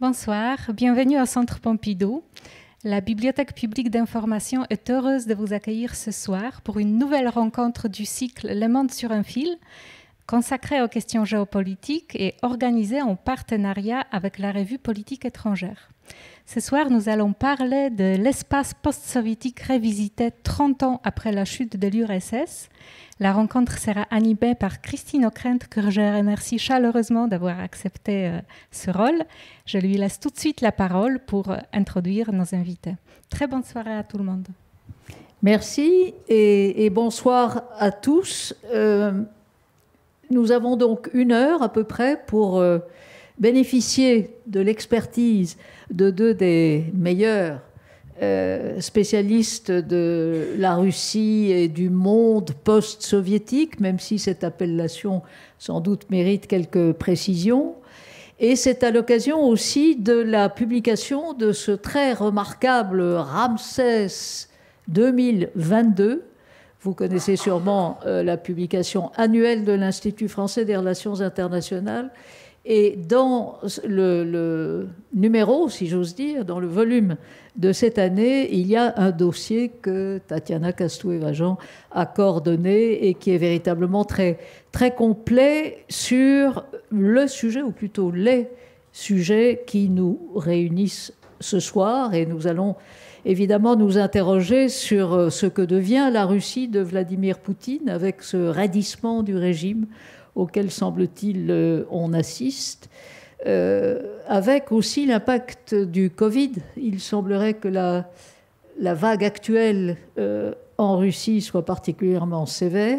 Bonsoir, bienvenue au Centre Pompidou. La Bibliothèque publique d'information est heureuse de vous accueillir ce soir pour une nouvelle rencontre du cycle Le monde sur un fil, consacrée aux questions géopolitiques et organisée en partenariat avec la revue Politique étrangère. Ce soir, nous allons parler de l'espace post-soviétique révisité 30 ans après la chute de l'URSS. La rencontre sera animée par Christine Ockrent, que je remercie chaleureusement d'avoir accepté euh, ce rôle. Je lui laisse tout de suite la parole pour euh, introduire nos invités. Très bonne soirée à tout le monde. Merci et, bonsoir à tous. Euh, nous avons donc une heure à peu près pour bénéficier de l'expertise de deux des meilleurs euh, spécialistes de la Russie et du monde post-soviétique, même si cette appellation sans doute mérite quelques précisions. Et c'est à l'occasion aussi de la publication de ce très remarquable Ramsès 2022. Vous connaissez sûrement euh, la publication annuelle de l'Institut français des relations internationales et dans le, numéro, si j'ose dire, dans le volume de cette année, il y a un dossier que Tatiana Castoué-Vajan a coordonné et qui est véritablement très, très complet sur le sujet, ou plutôt les sujets qui nous réunissent ce soir. Et nous allons évidemment nous interroger sur euh, ce que devient la Russie de Vladimir Poutine avec ce raidissement du régime auquel, semble-t-il, euh, on assiste. Euh, avec aussi l'impact du Covid. Il semblerait que la, vague actuelle euh, en Russie soit particulièrement sévère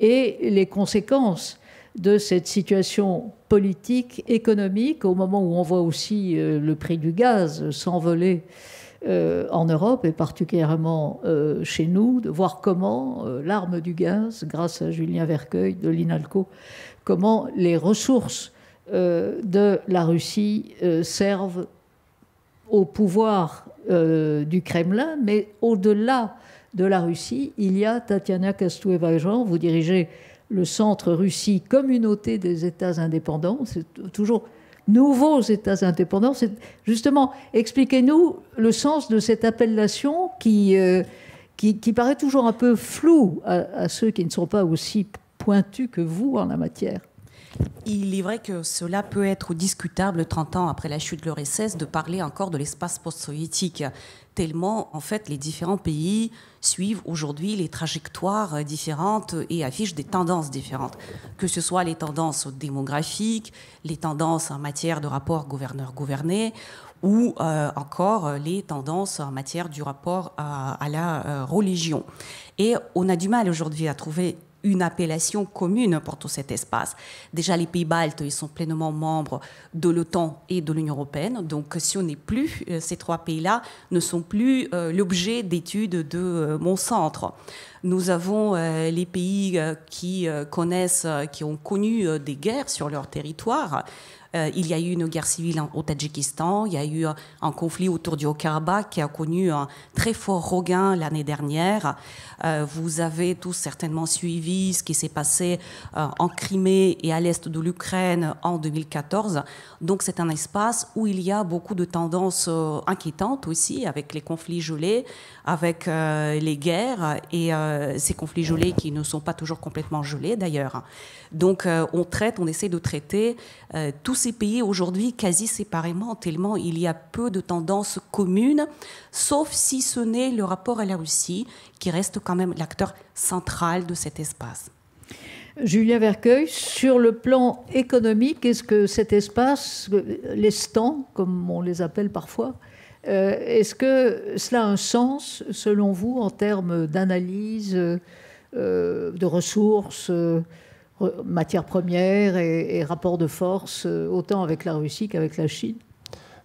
et les conséquences de cette situation politique, économique, au moment où on voit aussi le prix du gaz s'envoler euh, en Europe et particulièrement euh, chez nous, de voir comment euh, l'arme du gaz, grâce à Julien Vercueil de l'INALCO, comment les ressources de la Russie servent au pouvoir du Kremlin, mais au-delà de la Russie, il y a Tatiana Kastoueva-Jean, vous dirigez le Centre Russie Communauté des États indépendants, c'est toujours nouveaux États indépendants. C'est justement, expliquez-nous le sens de cette appellation qui, euh, qui, paraît toujours un peu floue à, ceux qui ne sont pas aussi pointus que vous en la matière. Il est vrai que cela peut être discutable 30 ans après la chute de l'URSS de parler encore de l'espace post-soviétique, tellement en fait les différents pays suivent aujourd'hui les trajectoires différentes et affichent des tendances différentes, que ce soit les tendances démographiques, les tendances en matière de rapport gouverneur-gouverné ou euh, encore les tendances en matière du rapport à, la euh, religion. Et on a du mal aujourd'hui à trouver une appellation commune pour tout cet espace. Déjà, les pays baltes, ils sont pleinement membres de l'OTAN et de l'Union européenne. Donc, si on n'est plus, euh, ces trois pays-là ne sont plus euh, l'objet d'études de euh, mon centre. Nous avons euh, les pays euh, qui euh, connaissent, qui ont connu des guerres sur leur territoire. il y a eu une guerre civile au Tadjikistan, il y a eu un conflit autour du Haut-Karabakh qui a connu un très fort regain l'année dernière. vous avez tous certainement suivi ce qui s'est passé en Crimée et à l'est de l'Ukraine en 2014. Donc c'est un espace où il y a beaucoup de tendances inquiétantes aussi avec les conflits gelés, avec euh, les guerres et euh, ces conflits gelés qui ne sont pas toujours complètement gelés d'ailleurs. Donc euh, on traite, on essaie de traiter tous ces pays aujourd'hui quasi séparément, tellement il y a peu de tendances communes, sauf si ce n'est le rapport à la Russie, qui reste quand même l'acteur central de cet espace. Julien Vercueil, sur le plan économique, est-ce que cet espace, les comme on les appelle parfois, euh, est-ce que cela a un sens, selon vous, en termes d'analyse, euh, de ressources, euh, matières premières et, rapports de force, autant avec la Russie qu'avec la Chine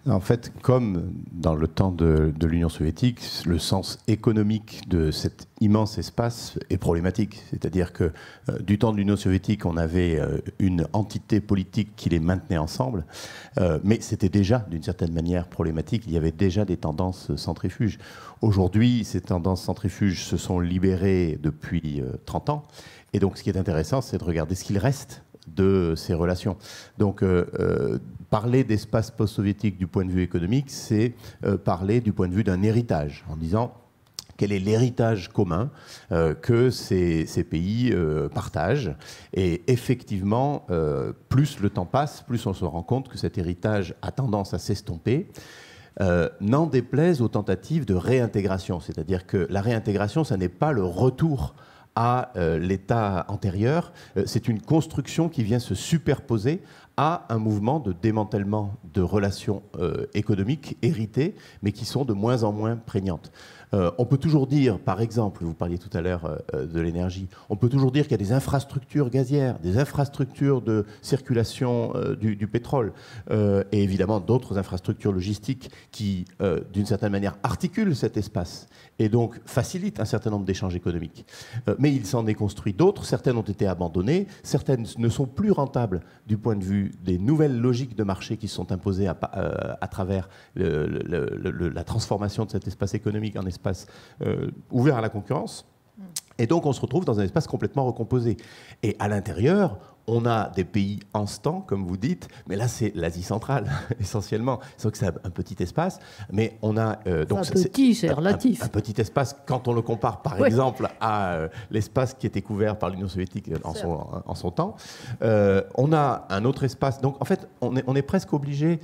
en fait, comme dans le temps de, l'Union soviétique, le sens économique de cet immense espace est problématique. C'est-à-dire que euh, du temps de l'Union soviétique, on avait euh, une entité politique qui les maintenait ensemble, euh, mais c'était déjà d'une certaine manière problématique. Il y avait déjà des tendances centrifuges. Aujourd'hui, ces tendances centrifuges se sont libérées depuis 30 ans. Et donc, ce qui est intéressant, c'est de regarder ce qu'il reste de ces relations. Donc, parler d'espace post-soviétique du point de vue économique, c'est euh, parler du point de vue d'un héritage, en disant quel est l'héritage commun euh, que ces, pays euh, partagent. Et effectivement, plus le temps passe, plus on se rend compte que cet héritage a tendance à s'estomper. N'en déplaise aux tentatives de réintégration, c'est-à-dire que la réintégration, ça n'est pas le retour à l'état antérieur, c'est une construction qui vient se superposer à un mouvement de démantèlement de relations euh, économiques héritées, mais qui sont de moins en moins prégnantes. Euh, on peut toujours dire, par exemple, vous parliez tout à l'heure euh, de l'énergie, on peut toujours dire qu'il y a des infrastructures gazières, des infrastructures de circulation du, pétrole, et évidemment d'autres infrastructures logistiques qui, d'une certaine manière, articulent cet espace et donc facilite un certain nombre d'échanges économiques. Euh, mais il s'en est construit d'autres, certaines ont été abandonnées, certaines ne sont plus rentables du point de vue des nouvelles logiques de marché qui sont imposées à, euh, travers la transformation de cet espace économique en espace euh, ouvert à la concurrence. Mm. Et donc on se retrouve dans un espace complètement recomposé. Et à l'intérieur, on a des pays en temps, comme vous dites, mais là c'est l'Asie centrale essentiellement. sauf que c'est un petit espace, mais on a euh, donc un petit, c'est relatif. Un, petit espace quand on le compare, par exemple, à euh, l'espace qui était couvert par l'Union soviétique euh, en son, temps. on a un autre espace. Donc en fait, on est, presque obligé.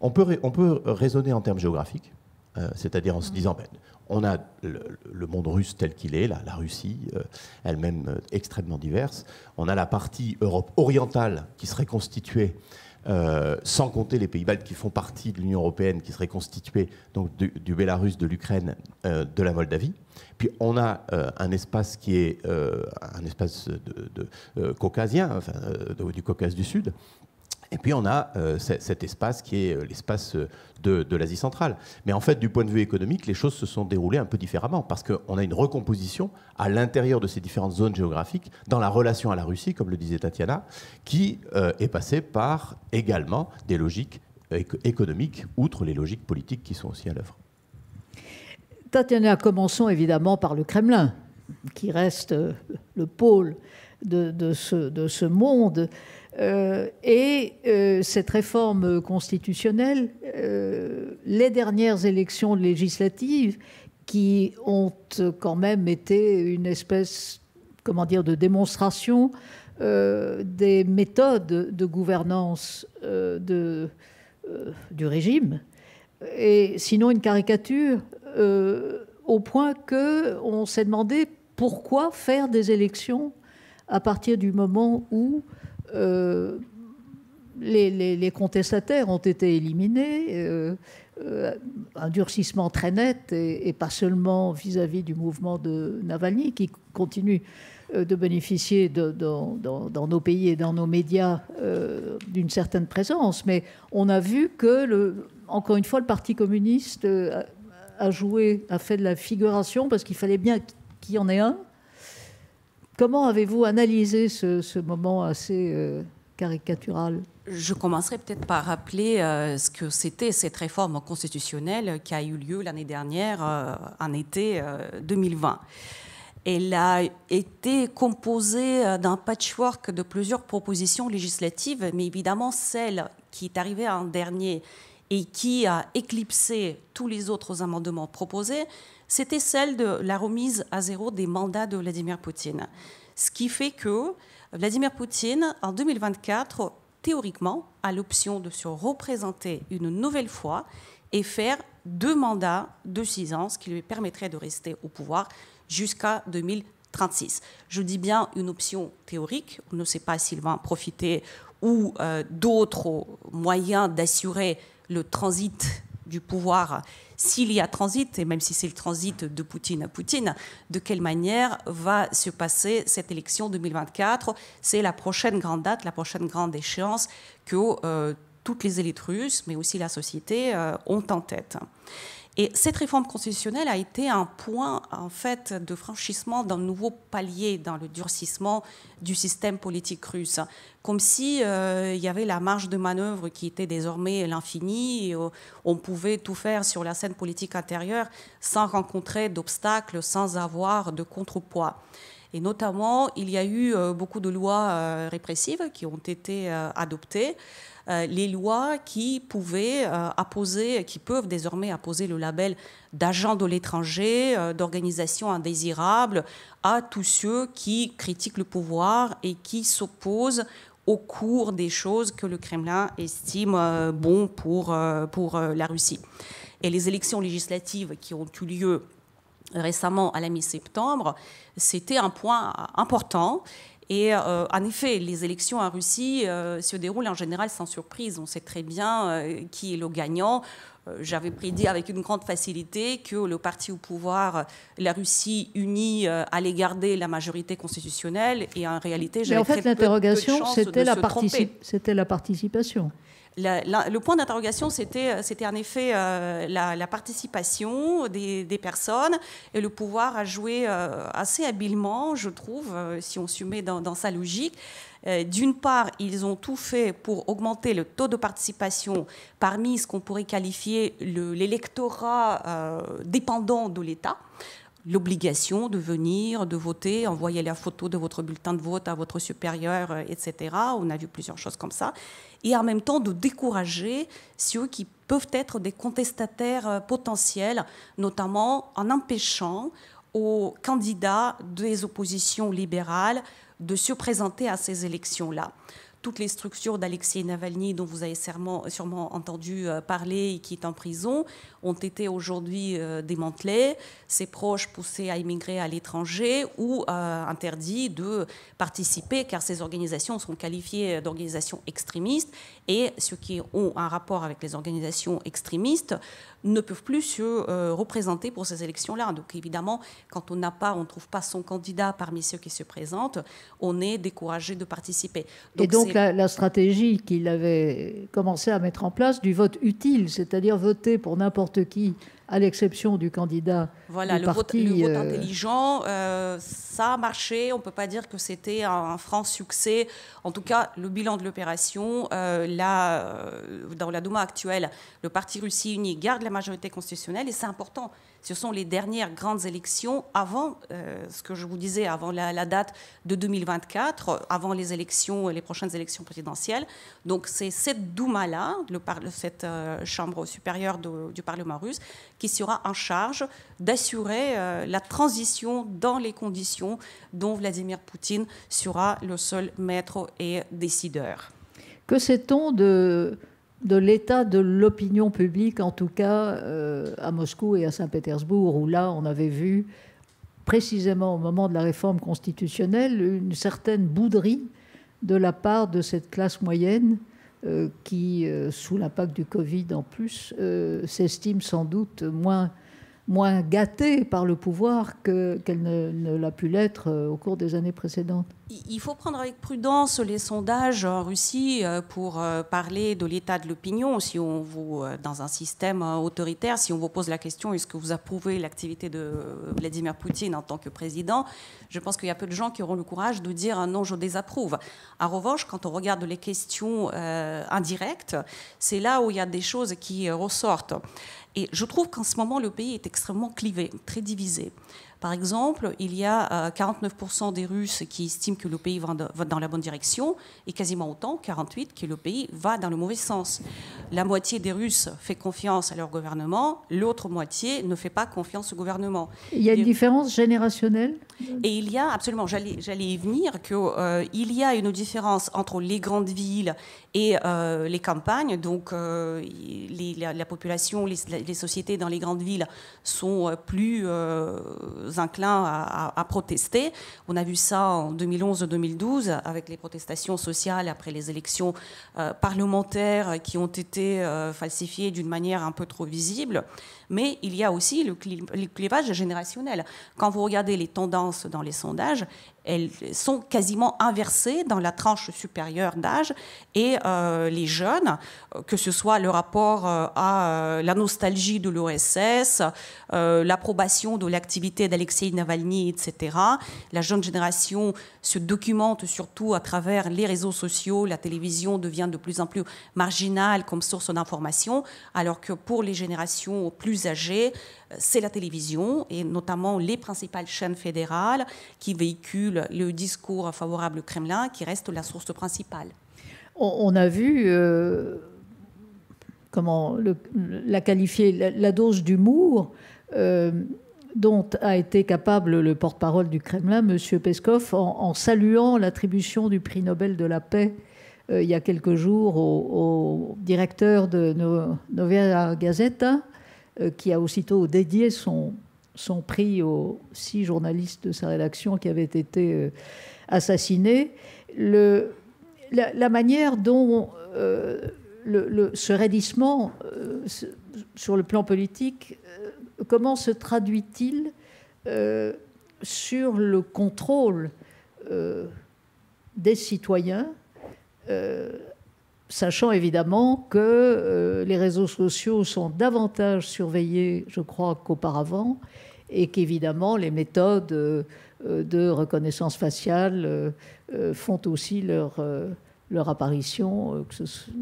On peut on peut raisonner en termes géographiques. c'est-à-dire en se mmh. disant, ben, on a le, monde russe tel qu'il est, la, Russie euh, elle-même euh, extrêmement diverse. On a la partie Europe orientale qui serait constituée, euh, sans compter les pays baltes qui font partie de l'Union européenne, qui serait constituée donc du, Bélarus, de l'Ukraine, de la Moldavie. Puis on a un espace qui est un espace de, caucasien, du Caucase du Sud, et puis on a euh, cet espace qui est euh, l'espace euh, de, l'Asie centrale. Mais en fait, du point de vue économique, les choses se sont déroulées un peu différemment, parce qu'on a une recomposition à l'intérieur de ces différentes zones géographiques, dans la relation à la Russie, comme le disait Tatiana, qui est passée par également des logiques économiques, outre les logiques politiques qui sont aussi à l'œuvre. Tatiana, commençons évidemment par le Kremlin, qui reste le pôle de, ce, de ce, monde. Euh, et euh, cette réforme constitutionnelle, euh, les dernières élections législatives, qui ont quand même été une espèce, comment dire, de démonstration des méthodes de gouvernance de, du régime, et sinon une caricature, au point que on s'est demandé pourquoi faire des élections à partir du moment où euh, les, contestataires ont été éliminés. Euh, euh, un durcissement très net, et, pas seulement vis-à-vis du mouvement de Navalny, qui continue de bénéficier de, dans, nos pays et dans nos médias d'une certaine présence. Mais on a vu que, le, encore une fois, le Parti communiste a joué, a fait de la figuration, parce qu'il fallait bien qu'il y en ait un Comment avez-vous analysé ce, moment assez euh, caricatural je commencerai peut-être par rappeler euh, ce que c'était cette réforme constitutionnelle qui a eu lieu l'année dernière, euh, en été 2020. Elle a été composée d'un patchwork de plusieurs propositions législatives, mais évidemment celle qui est arrivée en dernier et qui a éclipsé tous les autres amendements proposés, c'était celle de la remise à zéro des mandats de Vladimir Poutine. Ce qui fait que Vladimir Poutine, en 2024, théoriquement, a l'option de se représenter une nouvelle fois et faire deux mandats de six ans, ce qui lui permettrait de rester au pouvoir jusqu'à 2036. Je dis bien une option théorique. On ne sait pas s'il va en profiter ou euh, d'autres moyens d'assurer le transit du pouvoir, s'il y a transit, et même si c'est le transit de Poutine à Poutine, de quelle manière va se passer cette élection 2024 C'est la prochaine grande date, la prochaine grande échéance que euh, toutes les élites russes, mais aussi la société, euh, ont en tête. Et cette réforme constitutionnelle a été un point en fait de franchissement d'un nouveau palier dans le durcissement du système politique russe, comme si euh, il y avait la marge de manœuvre qui était désormais l'infini. Euh, on pouvait tout faire sur la scène politique intérieure sans rencontrer d'obstacles, sans avoir de contrepoids. Et notamment, il y a eu euh, beaucoup de lois répressives qui ont été adoptées. Euh, les lois qui pouvaient euh, qui peuvent désormais apposer le label d'agent de l'étranger, euh, d'organisation indésirable, à tous ceux qui critiquent le pouvoir et qui s'opposent au cours des choses que le Kremlin estime bon pour, pour la Russie. Et les élections législatives qui ont eu lieu récemment à la mi-septembre, c'était un point important et euh, en effet, les élections en Russie euh, se déroulent en général sans surprise. On sait très bien euh, qui est le gagnant. J'avais prédit avec une grande facilité que le parti au pouvoir, la Russie unie, allait garder la majorité constitutionnelle. Et en réalité, j'avais en fait, l'interrogation, c'était la participation le point d'interrogation, c'était euh, en effet euh, la, participation des, personnes et le pouvoir a joué euh, assez habilement, je trouve, si on se met dans, dans sa logique. D'une part, ils ont tout fait pour augmenter le taux de participation parmi ce qu'on pourrait qualifier l'électorat dépendant de l'État l'obligation de venir, de voter, envoyer la photo de votre bulletin de vote à votre supérieur, euh, etc. On a vu plusieurs choses comme ça. Et en même temps, de décourager ceux qui peuvent être des contestataires euh, potentiels, notamment en empêchant aux candidats des oppositions libérales de se présenter à ces élections-là toutes les structures d'Alexei Navalny dont vous avez sûrement, sûrement, entendu euh, parler et qui est en prison ont été aujourd'hui euh, démantelées, ses proches poussés à immigrer à l'étranger ou euh, interdits de participer car ces organisations sont qualifiées d'organisations extrémistes et ceux qui ont un rapport avec les organisations extrémistes ne peuvent plus se représenter pour ces élections-là. Donc évidemment, quand on n'a pas, on ne trouve pas son candidat parmi ceux qui se présentent, on est découragé de participer. Donc, donc la stratégie qu'il avait commencé à mettre en place du vote utile, c'est-à-dire voter pour n'importe qui à l'exception du candidat. Voilà, du le, parti, vote, le, vote, euh, intelligent, euh, ça a marché. On ne peut pas dire que c'était un, franc succès. En tout cas, le bilan de l'opération, euh, là, dans la Douma actuelle, le parti Russie uni garde la majorité constitutionnelle et c'est important. Ce sont les dernières grandes élections avant ce que je vous disais, avant la, date de 2024, avant les élections, les prochaines élections présidentielles. Donc c'est cette Douma-là, cette chambre supérieure du Parlement russe, qui sera en charge d'assurer euh, la transition dans les conditions dont Vladimir Poutine sera le seul maître et décideur. Que sait-on de, de l'état de l'opinion publique, en tout cas euh, à Moscou et à Saint-Pétersbourg, où là, on avait vu, précisément au moment de la réforme constitutionnelle, une certaine bouderie de la part de cette classe moyenne euh, qui, euh, sous l'impact du Covid en plus, euh, s'estime sans doute moins, moins par le pouvoir qu'elle ne l'a pu l'être au cours des années précédentes. Il faut prendre avec prudence les sondages en Russie euh, pour euh, parler de l'état de l'opinion. Si on vous, euh, dans un système autoritaire, si on vous pose la question est-ce que vous approuvez l'activité de Vladimir Poutine en tant que président, je pense qu'il y a peu de gens qui auront le courage de dire non, je désapprouve. En revanche, quand on regarde les questions indirectes, c'est là où il y a des choses qui ressortent. Et je trouve qu'en ce moment, le pays est extrêmement clivé, très divisé. Par exemple, il y a 49% euh, des Russes qui estiment que le pays va dans la bonne direction et quasiment autant, 48%, que le pays va dans le mauvais sens. La moitié des Russes fait confiance à leur gouvernement, l'autre moitié ne fait pas confiance au gouvernement. Il y a une différence générationnelle Et il y a absolument, j'allais y venir, qu'il euh, y a une différence entre les grandes villes et euh, les campagnes, donc euh, la, population, les, sociétés dans les grandes villes sont euh, plus euh, inclins à, protester. On a vu ça en 2011-2012 avec les protestations sociales après les élections parlementaires qui ont été falsifiées d'une manière un peu trop visible. Mais il y a aussi le, clivage générationnel. Quand vous regardez les tendances dans les sondages, elles sont quasiment inversées dans la tranche supérieure d'âge et euh, les jeunes, euh, que ce soit le rapport euh, à la nostalgie de l'OSS, l'approbation de l'activité d'Alexei Navalny, etc. La jeune génération se documente surtout à travers les réseaux sociaux, la télévision devient de plus en plus marginale comme source d'information, alors que pour les générations plus âgées, c'est la télévision et notamment les principales chaînes fédérales qui véhiculent le discours favorable au Kremlin, qui reste la source principale. On, a vu euh, comment la qualifier, la, dose d'humour. Euh, dont a été capable le porte-parole du Kremlin, M. Peskov, en, saluant l'attribution du prix Nobel de la paix euh, il y a quelques jours au, au directeur de Novaya Gazeta, euh, qui a aussitôt dédié son, son prix aux six journalistes de sa rédaction qui avaient été euh, assassinés. la, manière dont euh, ce raidissement sur le plan politique, comment se traduit-il sur le contrôle des citoyens sachant évidemment que euh, les réseaux sociaux sont davantage surveillés, je crois, qu'auparavant, et qu'évidemment les méthodes euh, de reconnaissance faciale euh, font aussi leur, leur apparition,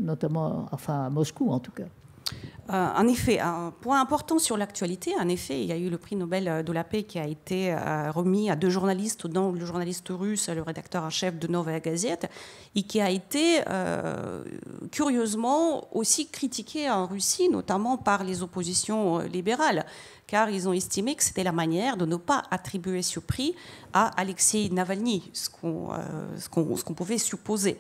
notamment enfin, à Moscou en tout cas. Euh, en effet, un point important sur l'actualité, en effet, il y a eu le prix Nobel euh, de la paix qui a été euh, remis à deux journalistes, dont le journaliste russe, le rédacteur en chef de Nova Gazette, et qui a été curieusement aussi critiqué en Russie, notamment par les oppositions libérales, car ils ont estimé que c'était la manière de ne pas attribuer ce prix à Alexei Navalny, ce qu'on pouvait supposer.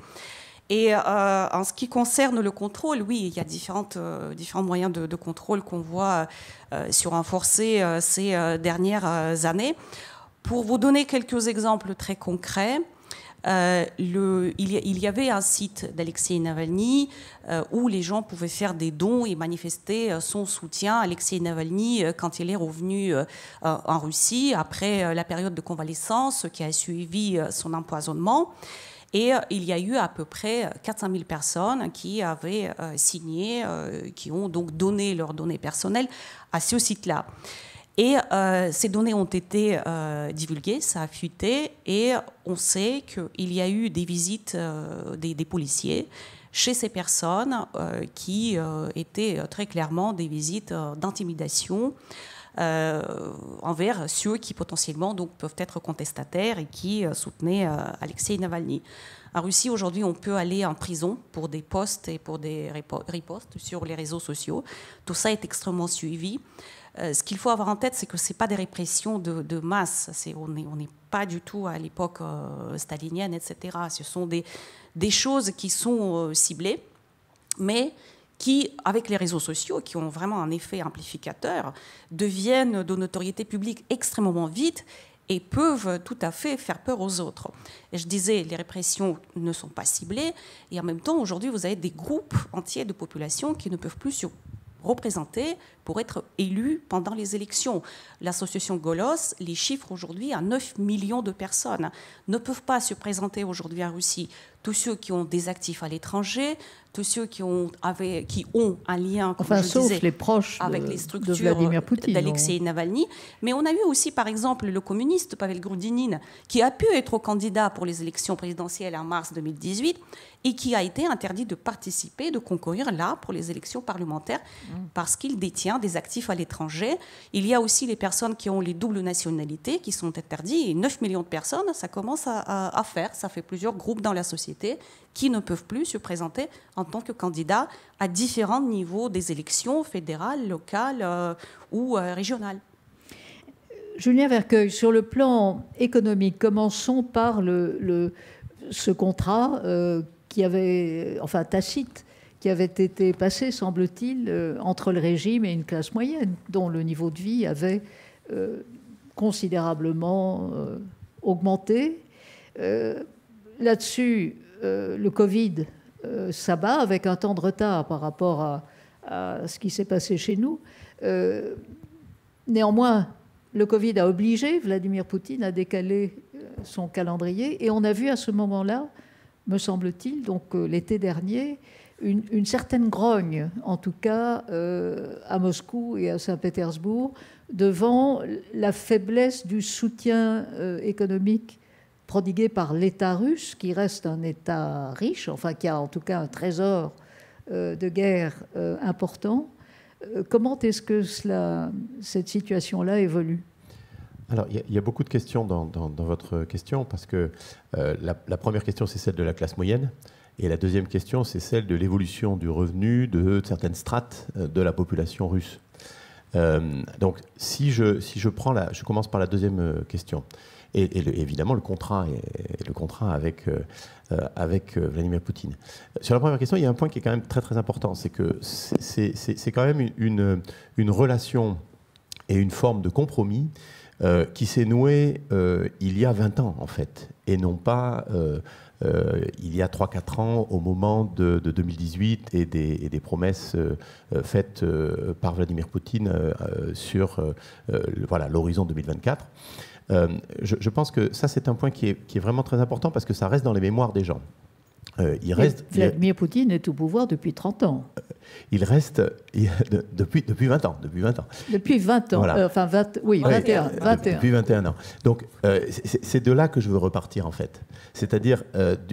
Et euh, en ce qui concerne le contrôle, oui, il y a différentes, euh, différents moyens de, contrôle qu'on voit euh, sur renforcer ces dernières années. Pour vous donner quelques exemples très concrets, le, il, y, il, y, avait un site d'Alexei Navalny où les gens pouvaient faire des dons et manifester son soutien à Alexei Navalny quand il est revenu en Russie après la période de convalescence qui a suivi son empoisonnement. Et euh, il y a eu à peu près 400 euh, 000 personnes qui avaient euh, signé, qui ont donc donné leurs données personnelles à ce site-là. Et ces données ont été divulguées, ça a fuité, et on sait qu'il y a eu des visites des, des, policiers chez ces personnes qui étaient très clairement des visites d'intimidation. Euh, envers ceux qui potentiellement donc, peuvent être contestataires et qui euh, soutenaient euh, Alexei Navalny. En Russie, aujourd'hui, on peut aller en prison pour des posts et pour des ripostes sur les réseaux sociaux. Tout ça est extrêmement suivi. ce qu'il faut avoir en tête, c'est que ce n'est pas des répressions de, masse. on n'est pas du tout à l'époque stalinienne, etc. Ce sont des, choses qui sont ciblées, mais qui, avec les réseaux sociaux, qui ont vraiment un effet amplificateur, deviennent de notoriété publique extrêmement vite et peuvent tout à fait faire peur aux autres. Et je disais, les répressions ne sont pas ciblées, et en même temps, aujourd'hui, vous avez des groupes entiers de population qui ne peuvent plus se représenter pour être élus pendant les élections. L'association Golos, les chiffres aujourd'hui à 9 millions de personnes, ne peuvent pas se présenter aujourd'hui en Russie tous ceux qui ont des actifs à l'étranger, tous ceux qui ont, qui ont un lien, comme je disais, les proches avec les structures euh, d'Alexei hein. Navalny. Mais on a eu aussi, par exemple, le communiste Pavel Grudinin, qui a pu être candidat pour les élections présidentielles en mars 2018 et qui a été interdit de participer, de concourir là pour les élections parlementaires mmh. parce qu'il détient des actifs à l'étranger. Il y a aussi les personnes qui ont les doubles nationalités qui sont interdites. Et 9 millions de personnes, ça commence à, à faire. Ça fait plusieurs groupes dans la société qui ne peuvent plus se présenter en tant que candidats à différents niveaux des élections fédérales, locales euh, ou euh, régionales. Julien Vercueil, sur le plan économique, commençons par le, ce contrat euh, qui avait, enfin tacite, qui avait été passé, semble-t-il, entre le régime et une classe moyenne, dont le niveau de vie avait considérablement augmenté. Là-dessus, euh, le Covid s'abat euh, avec un temps de retard par rapport à, ce qui s'est passé chez nous. Euh, néanmoins, le Covid a obligé Vladimir Poutine à décaler son calendrier et on a vu à ce moment-là, me semble-t-il, donc l'été dernier, une, certaine grogne, en tout cas à Moscou et à Saint-Pétersbourg, devant la faiblesse du soutien économique prodiguée par l'État russe, qui reste un État riche, enfin qui a en tout cas un trésor euh, de guerre euh, important. Euh, comment est-ce que cela, cette situation-là évolue alors, il y, a beaucoup de questions dans, votre question, parce que la, première question, c'est celle de la classe moyenne, et la deuxième question, c'est celle de l'évolution du revenu de certaines strates de la population russe. donc, si je, si je, prends la, je commence par la deuxième question et, évidemment le contrat, avec, euh, euh, euh, Vladimir Poutine. Sur la première question, il y a un point qui est quand même très très important, c'est que c'est quand même une, relation et une forme de compromis qui s'est nouée il y a 20 ans, en fait, et non pas il y a 3-4 ans au moment de, 2018 et des, promesses faites par Vladimir Poutine sur l'horizon 2024. Euh, je, pense que ça, c'est un point qui est, qui est, vraiment très important parce que ça reste dans les mémoires des gens. Euh, il reste, Vladimir Poutine est au pouvoir depuis 30 ans. Euh, il reste depuis, depuis 20 ans. Depuis 20 ans. Depuis 20 ans. enfin, oui, 21, Depuis 21 ans. Donc, c'est de là que je veux repartir, en fait. C'est-à-dire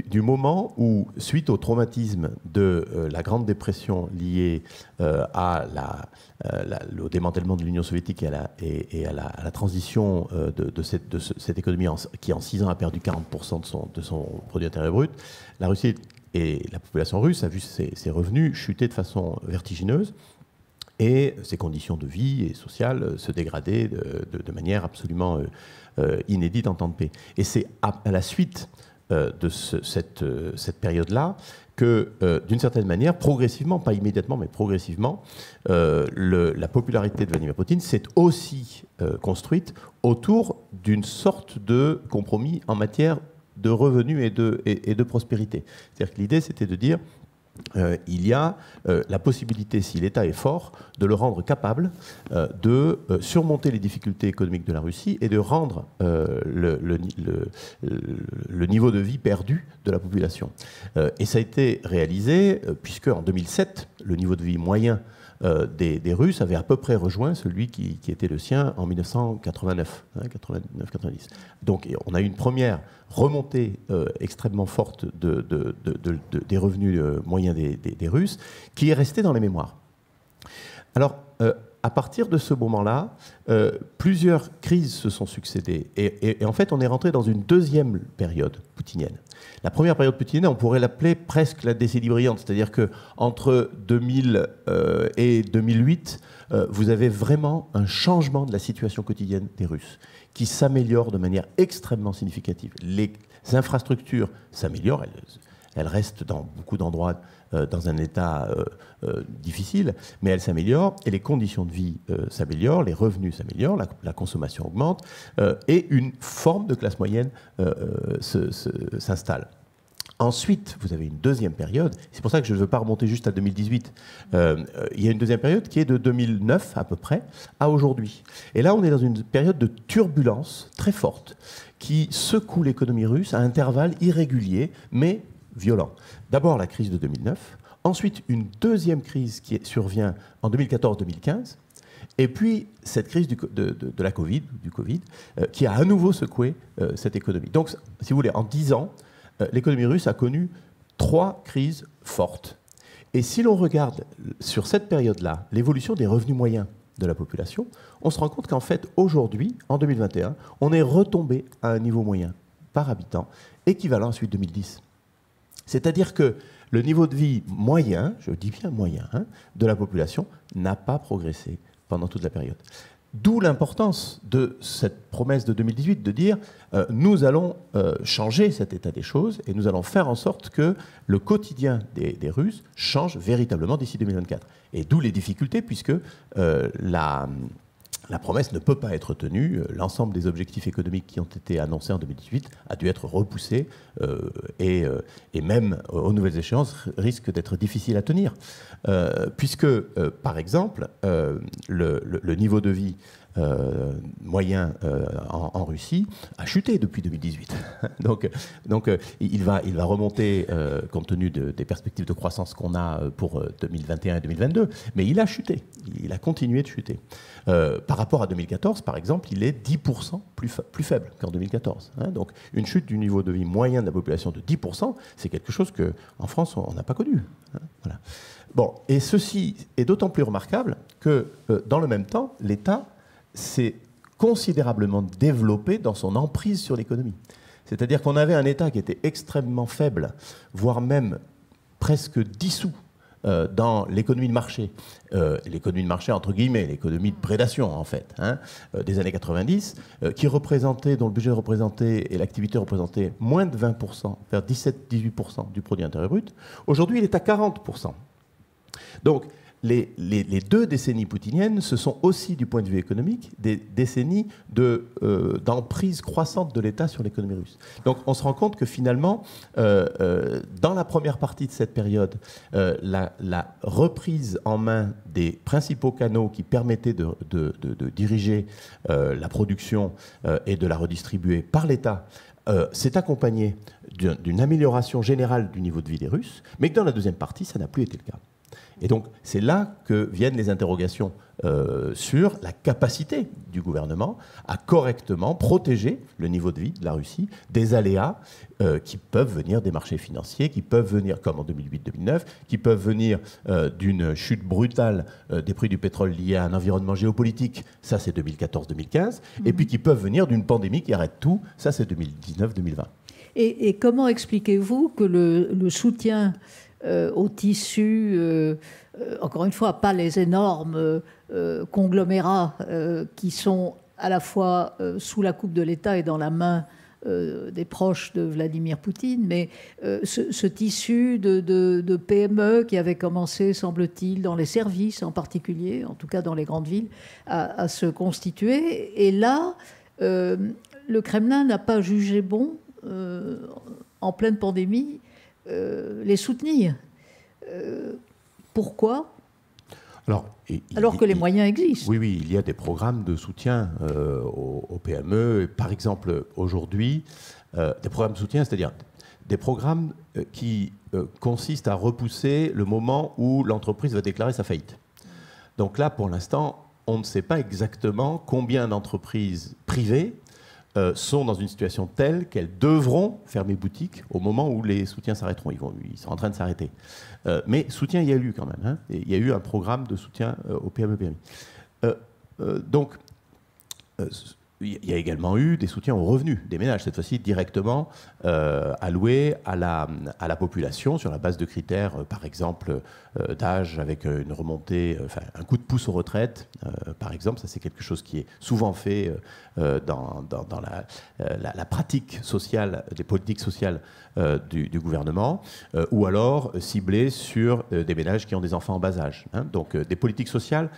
du, moment où, suite au traumatisme de la Grande Dépression liée euh, à la, euh, démantèlement de l'Union soviétique et à la, et, à la transition euh, de, cette, cette, économie qui en six ans a perdu 40% de son, de son produit intérieur brut, la Russie et la population russe a vu ses, revenus chuter de façon vertigineuse et ses conditions de vie et sociales se dégrader de, manière absolument inédite en temps de paix. Et c'est à, la suite de cette période-là que, euh, d'une certaine manière, progressivement, pas immédiatement, mais progressivement, euh, la popularité de Vladimir Poutine s'est aussi euh, construite autour d'une sorte de compromis en matière de revenus et de, et de prospérité. C'est-à-dire que l'idée, c'était de dire, euh, il y a euh, la possibilité, si l'État est fort, de le rendre capable euh, de surmonter les difficultés économiques de la Russie et de rendre le, niveau de vie perdu de la population. et ça a été réalisé puisque en 2007, le niveau de vie moyen euh, des, Russes avait à peu près rejoint celui qui, était le sien en 1989, 90 hein, Donc on a eu une première remontée euh, extrêmement forte des revenus euh, moyens des, Russes, qui est restée dans les mémoires. Alors, à partir de ce moment-là, plusieurs crises se sont succédées. Et, et en fait, on est rentré dans une deuxième période poutinienne la première période putinienne, on pourrait l'appeler presque la décennie brillante, c'est-à-dire que entre 2000 euh, et 2008, euh, vous avez vraiment un changement de la situation quotidienne des Russes qui s'améliore de manière extrêmement significative. Les infrastructures s'améliorent, elles, elle reste dans beaucoup d'endroits euh, dans un état euh, euh, difficile, mais elle s'améliore et les conditions de vie s'améliorent, les revenus s'améliorent, la, consommation augmente et une forme de classe moyenne s'installe. Ensuite, vous avez une deuxième période. C'est pour ça que je ne veux pas remonter juste à 2018. il y a une deuxième période qui est de 2009 à peu près à aujourd'hui. Et là, on est dans une période de turbulence très forte qui secoue l'économie russe à intervalles irréguliers, mais violent. D'abord la crise de 2009, ensuite une deuxième crise qui survient en 2014-2015, et puis cette crise de, la Covid, du COVID euh, qui a à nouveau secoué euh, cette économie. Donc, si vous voulez, en dix ans, euh, l'économie russe a connu trois crises fortes. Et si l'on regarde sur cette période-là l'évolution des revenus moyens de la population, on se rend compte qu'en fait, aujourd'hui, en 2021, on est retombé à un niveau moyen par habitant équivalent à celui de 2010. C'est-à-dire que le niveau de vie moyen, je dis bien moyen, hein, de la population n'a pas progressé pendant toute la période. D'où l'importance de cette promesse de 2018 de dire euh, nous allons euh, changer cet état des choses et nous allons faire en sorte que le quotidien des, Russes change véritablement d'ici 2024. Et d'où les difficultés puisque euh, la la promesse ne peut pas être tenue. Euh, l'ensemble des objectifs économiques qui ont été annoncés en 2018 a dû être repoussé euh, euh, et, même aux nouvelles échéances risque d'être difficile à tenir. puisque, par exemple, le, niveau de vie euh, moyen euh, en, Russie a chuté depuis 2018. donc, donc euh, il, va, il va remonter compte tenu des perspectives de croissance qu'on a pour 2021 et 2022, mais il a chuté, il a continué de chuter. par rapport à 2014, par exemple, il est 10% plus, plus faible qu'en 2014. Hein. donc une chute du niveau de vie moyen de la population de 10%, c'est quelque chose qu'en France, on n'a pas connu. Hein. voilà. Bon, et ceci est d'autant plus remarquable que dans le même temps, l'État s'est considérablement développé dans son emprise sur l'économie. C'est-à-dire qu'on avait un État qui était extrêmement faible, voire même presque dissous euh, dans l'économie de marché, euh, l'économie de marché entre guillemets, l'économie de prédation en fait, hein, euh, des années 90, qui représentait, dont le budget représentait et l'activité représentait moins de 20%, vers 17-18% du produit intérieur brut. Aujourd'hui, il est à 40%. Donc, les, deux décennies poutiniennes, ce sont aussi, du point de vue économique, des décennies euh, d'emprise de, croissante de l'État sur l'économie russe. Donc on se rend compte que finalement, euh, euh, dans la première partie de cette période, la, reprise en main des principaux canaux qui permettaient de, de diriger la production et de la redistribuer par l'État s'est accompagnée d'une amélioration générale du niveau de vie des Russes, mais que dans la deuxième partie, ça n'a plus été le cas. Et donc, c'est là que viennent les interrogations euh, sur la capacité du gouvernement à correctement protéger le niveau de vie de la Russie des aléas euh, qui peuvent venir des marchés financiers, qui peuvent venir, comme en 2008-2009, qui peuvent venir euh, d'une chute brutale des prix du pétrole liée à un environnement géopolitique, ça c'est 2014-2015, et mhm. puis qui peuvent venir d'une pandémie qui arrête tout, ça c'est 2019-2020. Et, comment expliquez-vous que le soutien euh, au tissu, euh, encore une fois, pas les énormes euh, conglomérats qui sont à la fois sous la coupe de l'État et dans la main des proches de Vladimir Poutine, mais ce, tissu de, PME e qui avait commencé, semble-t-il, dans les services en particulier, en tout cas dans les grandes villes, à, se constituer. Et là, le Kremlin n'a pas jugé bon, en pleine pandémie, euh, les soutenir. Euh, pourquoi alors, que les moyens existent. Oui, oui, il y a des programmes de soutien euh, au aux, PME. par exemple, aujourd'hui, des programmes de soutien, c'est-à-dire des programmes qui consistent à repousser le moment où l'entreprise va déclarer sa faillite. Donc là, pour l'instant, on ne sait pas exactement combien d'entreprises privées euh, sont dans une situation telle qu'elles devront fermer boutique au moment où les soutiens s'arrêteront. Ils, sont en train de s'arrêter. Euh, mais soutien, il y a eu quand même. Hein. il y a eu un programme de soutien euh, au pme donc, il y a également eu des soutiens aux revenus des ménages, cette fois-ci directement euh, alloués à la, population sur la base de critères, euh, par exemple, euh, d'âge avec une remontée, un coup de pouce aux retraites, par exemple. Ça, c'est quelque chose qui est souvent fait dans, la, pratique sociale, des politiques sociales du, gouvernement, ou alors ciblés sur des ménages qui ont des enfants en bas âge. Hein. Donc, des politiques sociales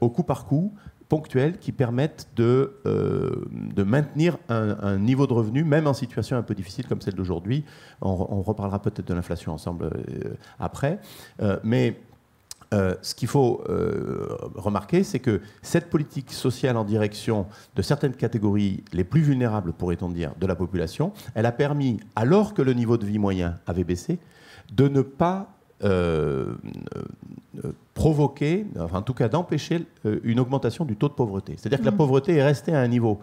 au coup par coup ponctuelles qui permettent de, euh, de maintenir un, niveau de revenu, même en situation un peu difficile comme celle d'aujourd'hui. On, reparlera peut-être de l'inflation ensemble euh, après. Euh, mais ce qu'il faut remarquer, c'est que cette politique sociale en direction de certaines catégories les plus vulnérables, pourrait-on dire, de la population, elle a permis, alors que le niveau de vie moyen avait baissé, de ne pas euh, euh, provoquer, enfin, en tout cas d'empêcher euh, une augmentation du taux de pauvreté. C'est-à-dire que la mmh. pauvreté est restée à un niveau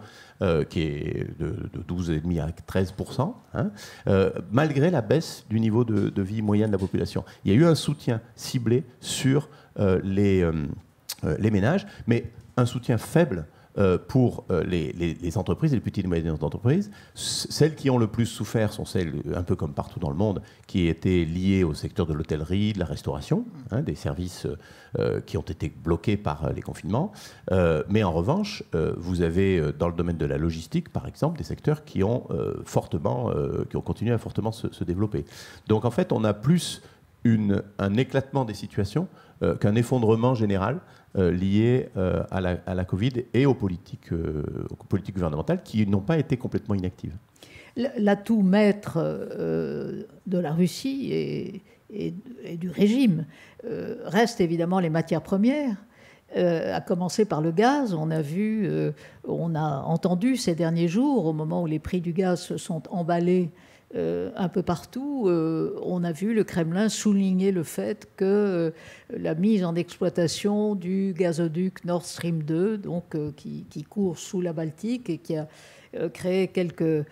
qui est de, 12,5 à 13 malgré la baisse du niveau de, vie moyen de la population. Il y a eu un soutien ciblé sur les ménages, mais un soutien faible euh, pour euh, les, entreprises, les petites et moyennes entreprises. Celles qui ont le plus souffert sont celles, un peu comme partout dans le monde, qui étaient liées au secteur de l'hôtellerie, de la restauration, hein, des services euh, qui ont été bloqués par les confinements. mais en revanche, vous avez dans le domaine de la logistique, par exemple, des secteurs qui ont fortement, qui ont continué à fortement se, développer. Donc en fait, on a plus un éclatement des situations qu'un effondrement général euh, liées euh, à, la, Covid et euh, aux politiques, gouvernementales qui n'ont pas été complètement inactives. L'atout maître de la Russie et, du régime reste évidemment les matières premières. à commencer par le gaz. On a vu, on a entendu ces derniers jours, au moment où les prix du gaz se sont emballés euh, un peu partout, euh, on a vu le Kremlin souligner le fait que euh, la mise en exploitation du gazoduc Nord Stream 2, donc qui, court sous la Baltique et qui a créé quelques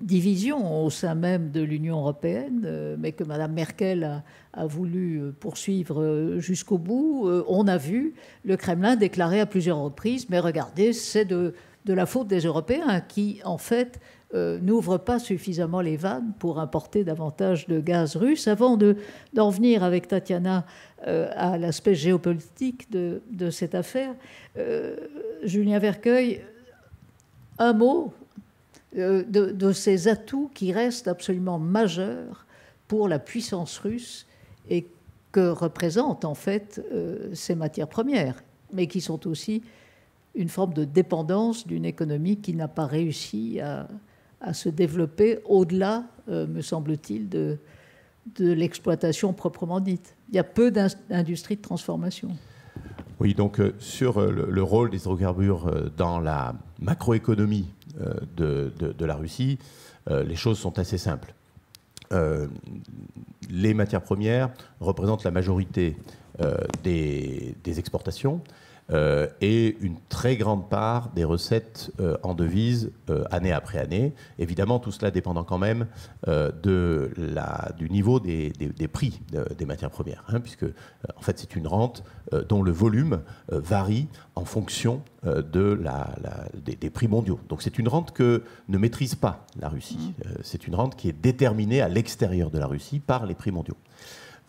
divisions au sein même de l'Union européenne, mais que Mme Merkel a, voulu poursuivre jusqu'au bout, on a vu le Kremlin déclarer à plusieurs reprises, mais regardez, c'est de la faute des Européens qui, en fait, euh, n'ouvre pas suffisamment les vannes pour importer davantage de gaz russe. Avant d'en venir avec Tatiana euh, à l'aspect géopolitique de, cette affaire, euh, Julien Vercueil, un mot de, de ces atouts qui restent absolument majeurs pour la puissance russe et que représentent en fait ces matières premières, mais qui sont aussi une forme de dépendance d'une économie qui n'a pas réussi à, à se développer au-delà, euh, me semble-t-il, de, de l'exploitation proprement dite. Il y a peu d'industries de transformation. Oui, donc euh, sur euh, le, rôle des hydrocarbures dans la macroéconomie de, de, de, la Russie, les choses sont assez simples. les matières premières représentent la majorité des, des, exportations. Euh, et une très grande part des recettes euh, en devise euh, année après année. Évidemment, tout cela dépendant quand même de la, du niveau des, des, prix des matières premières, hein, puisque en fait c'est une rente dont le volume varie en fonction de la, des, prix mondiaux. Donc c'est une rente que ne maîtrise pas la Russie. Mmh. C'est une rente qui est déterminée à l'extérieur de la Russie par les prix mondiaux.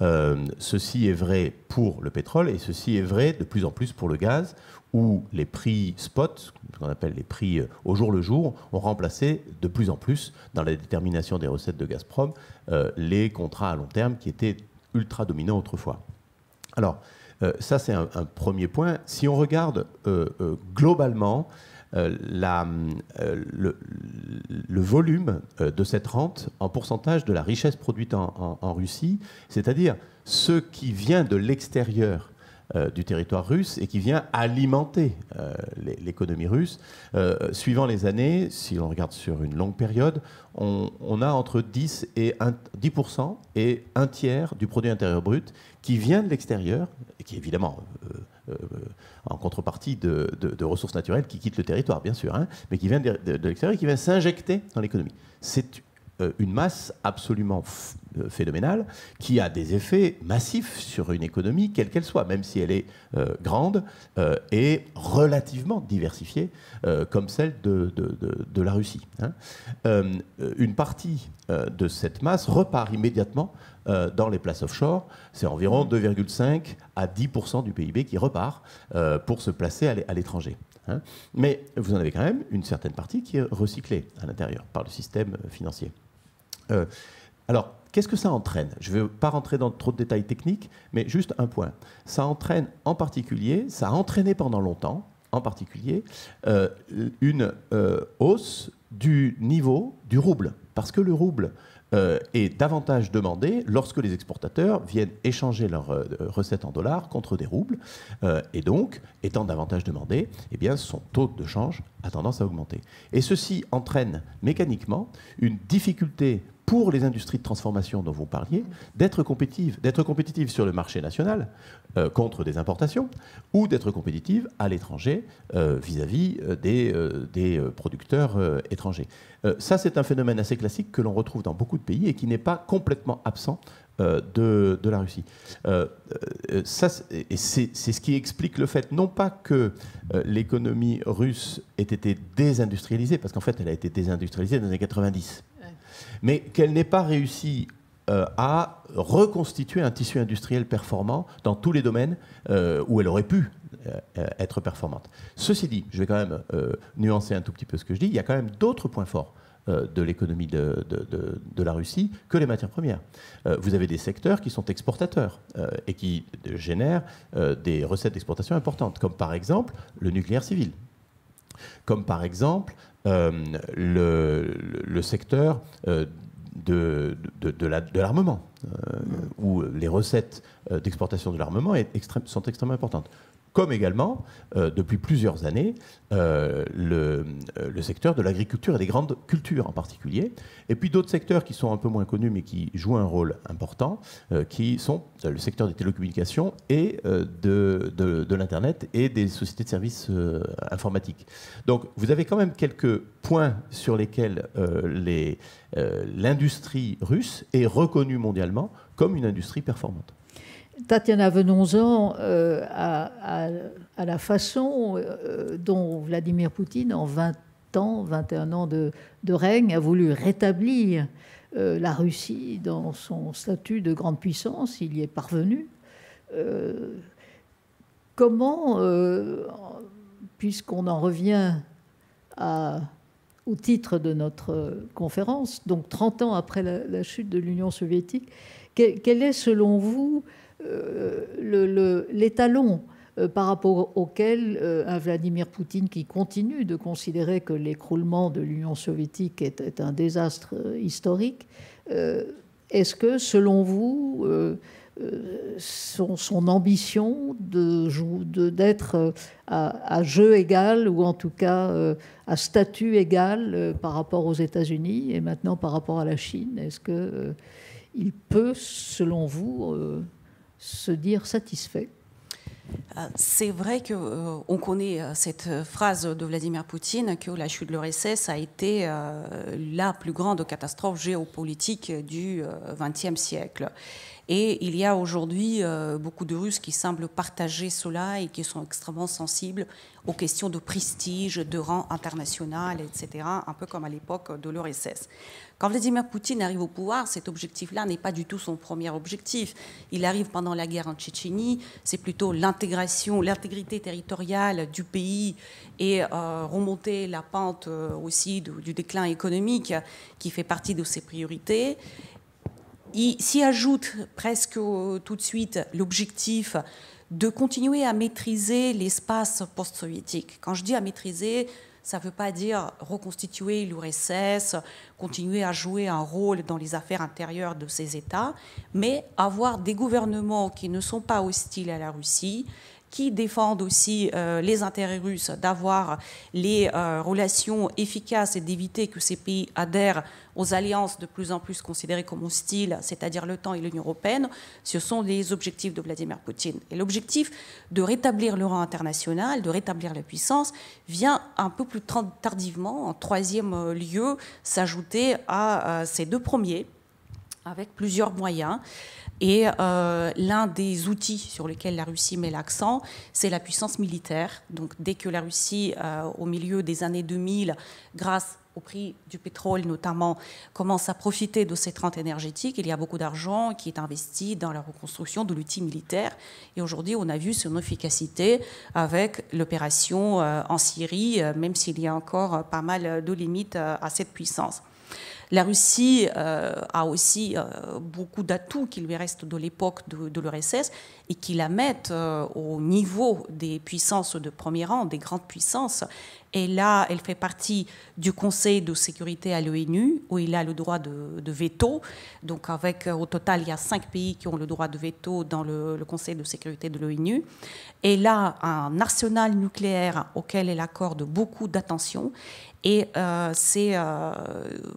Euh, ceci est vrai pour le pétrole et ceci est vrai de plus en plus pour le gaz, où les prix spot, ce qu'on appelle les prix euh, au jour le jour, ont remplacé de plus en plus, dans la détermination des recettes de Gazprom, euh, les contrats à long terme qui étaient ultra dominants autrefois. Alors, ça c'est un, premier point. Si on regarde globalement, euh, la, euh, le, volume euh, de cette rente en pourcentage de la richesse produite en, Russie, c'est-à-dire ce qui vient de l'extérieur du territoire russe et qui vient alimenter l'économie russe. suivant les années, si on regarde sur une longue période, on, a entre 10 et 10% et un tiers du produit intérieur brut qui vient de l'extérieur et qui évidemment euh, en contrepartie de, ressources naturelles qui quittent le territoire, bien sûr, hein, mais qui viennent de, l'extérieur et qui viennent s'injecter dans l'économie. C'est euh, une masse absolument euh, phénoménale qui a des effets massifs sur une économie, quelle qu'elle soit, même si elle est grande et relativement diversifiée, comme celle de, la Russie. Hein. une partie de cette masse repart immédiatement euh, dans les places offshore, c'est environ 2,5 à 10% du PIB qui repart euh, pour se placer à l'étranger. Hein. Mais vous en avez quand même une certaine partie qui est recyclée à l'intérieur par le système euh, financier. alors, qu'est-ce que ça entraîne Je ne vais pas rentrer dans trop de détails techniques, mais juste un point. Ça entraîne en particulier, ça a entraîné pendant longtemps, en particulier, une hausse du niveau du rouble. Parce que le rouble, euh, est davantage demandé lorsque les exportateurs viennent échanger leurs euh, recettes en dollars contre des roubles. Euh, et donc, étant davantage demandé, eh bien, son taux de change a tendance à augmenter. Et ceci entraîne mécaniquement une difficulté pour les industries de transformation dont vous parliez, d'être compétitive d'être sur le marché national euh, contre des importations, ou d'être compétitive à l'étranger euh, vis-à-vis euh, des, producteurs étrangers. ça, c'est un phénomène assez classique que l'on retrouve dans beaucoup de pays et qui n'est pas complètement absent de, la Russie. c'est ce qui explique le fait, non pas que l'économie russe ait été désindustrialisée, parce qu'en fait, elle a été désindustrialisée dans les années 90 mais qu'elle n'ait pas réussi euh, à reconstituer un tissu industriel performant dans tous les domaines euh, où elle aurait pu euh, être performante. Ceci dit, je vais quand même nuancer un tout petit peu ce que je dis, il y a quand même d'autres points forts de l'économie de, la Russie que les matières premières. vous avez des secteurs qui sont exportateurs et qui génèrent des recettes d'exportation importantes, comme par exemple le nucléaire civil comme par exemple euh, le, secteur euh, de, l'armement, euh, où les recettes d'exportation de l'armement sont extrêmement importantes comme également, euh, depuis plusieurs années, euh, euh, le, secteur de l'agriculture et des grandes cultures en particulier, et puis d'autres secteurs qui sont un peu moins connus mais qui jouent un rôle important, qui sont le secteur des télécommunications et de, l'Internet et des sociétés de services informatiques. Donc vous avez quand même quelques points sur lesquels l'industrie russe est reconnue mondialement comme une industrie performante. Tatiana venons-en euh, à, la façon euh, dont Vladimir Poutine, en 20 ans, 21 ans de, règne, a voulu rétablir euh, la Russie dans son statut de grande puissance. Il y est parvenu. comment, puisqu'on en revient au titre de notre conférence, donc 30 ans après la, chute de l'Union soviétique, quelle est selon vous euh, l'étalon le, euh, par rapport auquel euh, Vladimir Poutine qui continue de considérer que l'écroulement de l'Union soviétique est, un désastre historique, est-ce que selon vous, son, ambition de d'être à, jeu égal ou en tout cas à statut égal par rapport aux États-Unis et maintenant par rapport à la Chine Est-ce que il peut, selon vous, se dire satisfait. Euh, c'est vrai qu'on euh, on connaît euh, cette phrase de Vladimir Poutine que la chute de l'URSS a été la plus grande catastrophe géopolitique du XXe siècle. Et il y a aujourd'hui beaucoup de Russes qui semblent partager cela et qui sont extrêmement sensibles aux questions de prestige, de rang international, etc., un peu comme à l'époque de l'URSS. Quand Vladimir Poutine arrive au pouvoir, cet objectif-là n'est pas du tout son premier objectif. Il arrive pendant la guerre en Tchétchénie, c'est plutôt l'intégration, l'intégrité territoriale du pays et euh, remonter la pente euh, aussi du, du déclin économique qui fait partie de ses priorités. Il s'y ajoute presque euh, tout de suite l'objectif de continuer à maîtriser l'espace post-soviétique. Quand je dis à maîtriser, ça ne veut pas dire reconstituer l'URSS, continuer à jouer un rôle dans les affaires intérieures de ces États, mais avoir des gouvernements qui ne sont pas hostiles à la Russie qui défendent aussi euh, les intérêts russes d'avoir les euh, relations efficaces et d'éviter que ces pays adhèrent aux alliances de plus en plus considérées comme hostiles, c'est-à-dire l'OTAN et l'Union européenne, ce sont les objectifs de Vladimir Poutine. Et l'objectif de rétablir le rang international, de rétablir la puissance, vient un peu plus tardivement, en troisième euh, lieu, s'ajouter à ces deux premiers avec plusieurs moyens. Et euh, l'un des outils sur lesquels la Russie met l'accent, c'est la puissance militaire. Donc dès que la Russie, euh, au milieu des années 2000, grâce au prix du pétrole notamment, commence à profiter de ses 30 énergétiques, il y a beaucoup d'argent qui est investi dans la reconstruction de l'outil militaire. Et aujourd'hui, on a vu son efficacité avec l'opération euh, en Syrie, même s'il y a encore pas mal de limites à cette puissance. La Russie euh, a aussi euh, beaucoup d'atouts qui lui restent de l'époque de, l'URSS et qui la mettent euh, au niveau des puissances de premier rang, des grandes puissances. Et là, elle fait partie du Conseil de sécurité à l'ONU, où il a le droit de, veto. Donc, avec au total, il y a cinq pays qui ont le droit de veto dans le, le Conseil de sécurité de l'ONU. Et là, un arsenal nucléaire auquel elle accorde beaucoup d'attention. Et euh, c'est euh,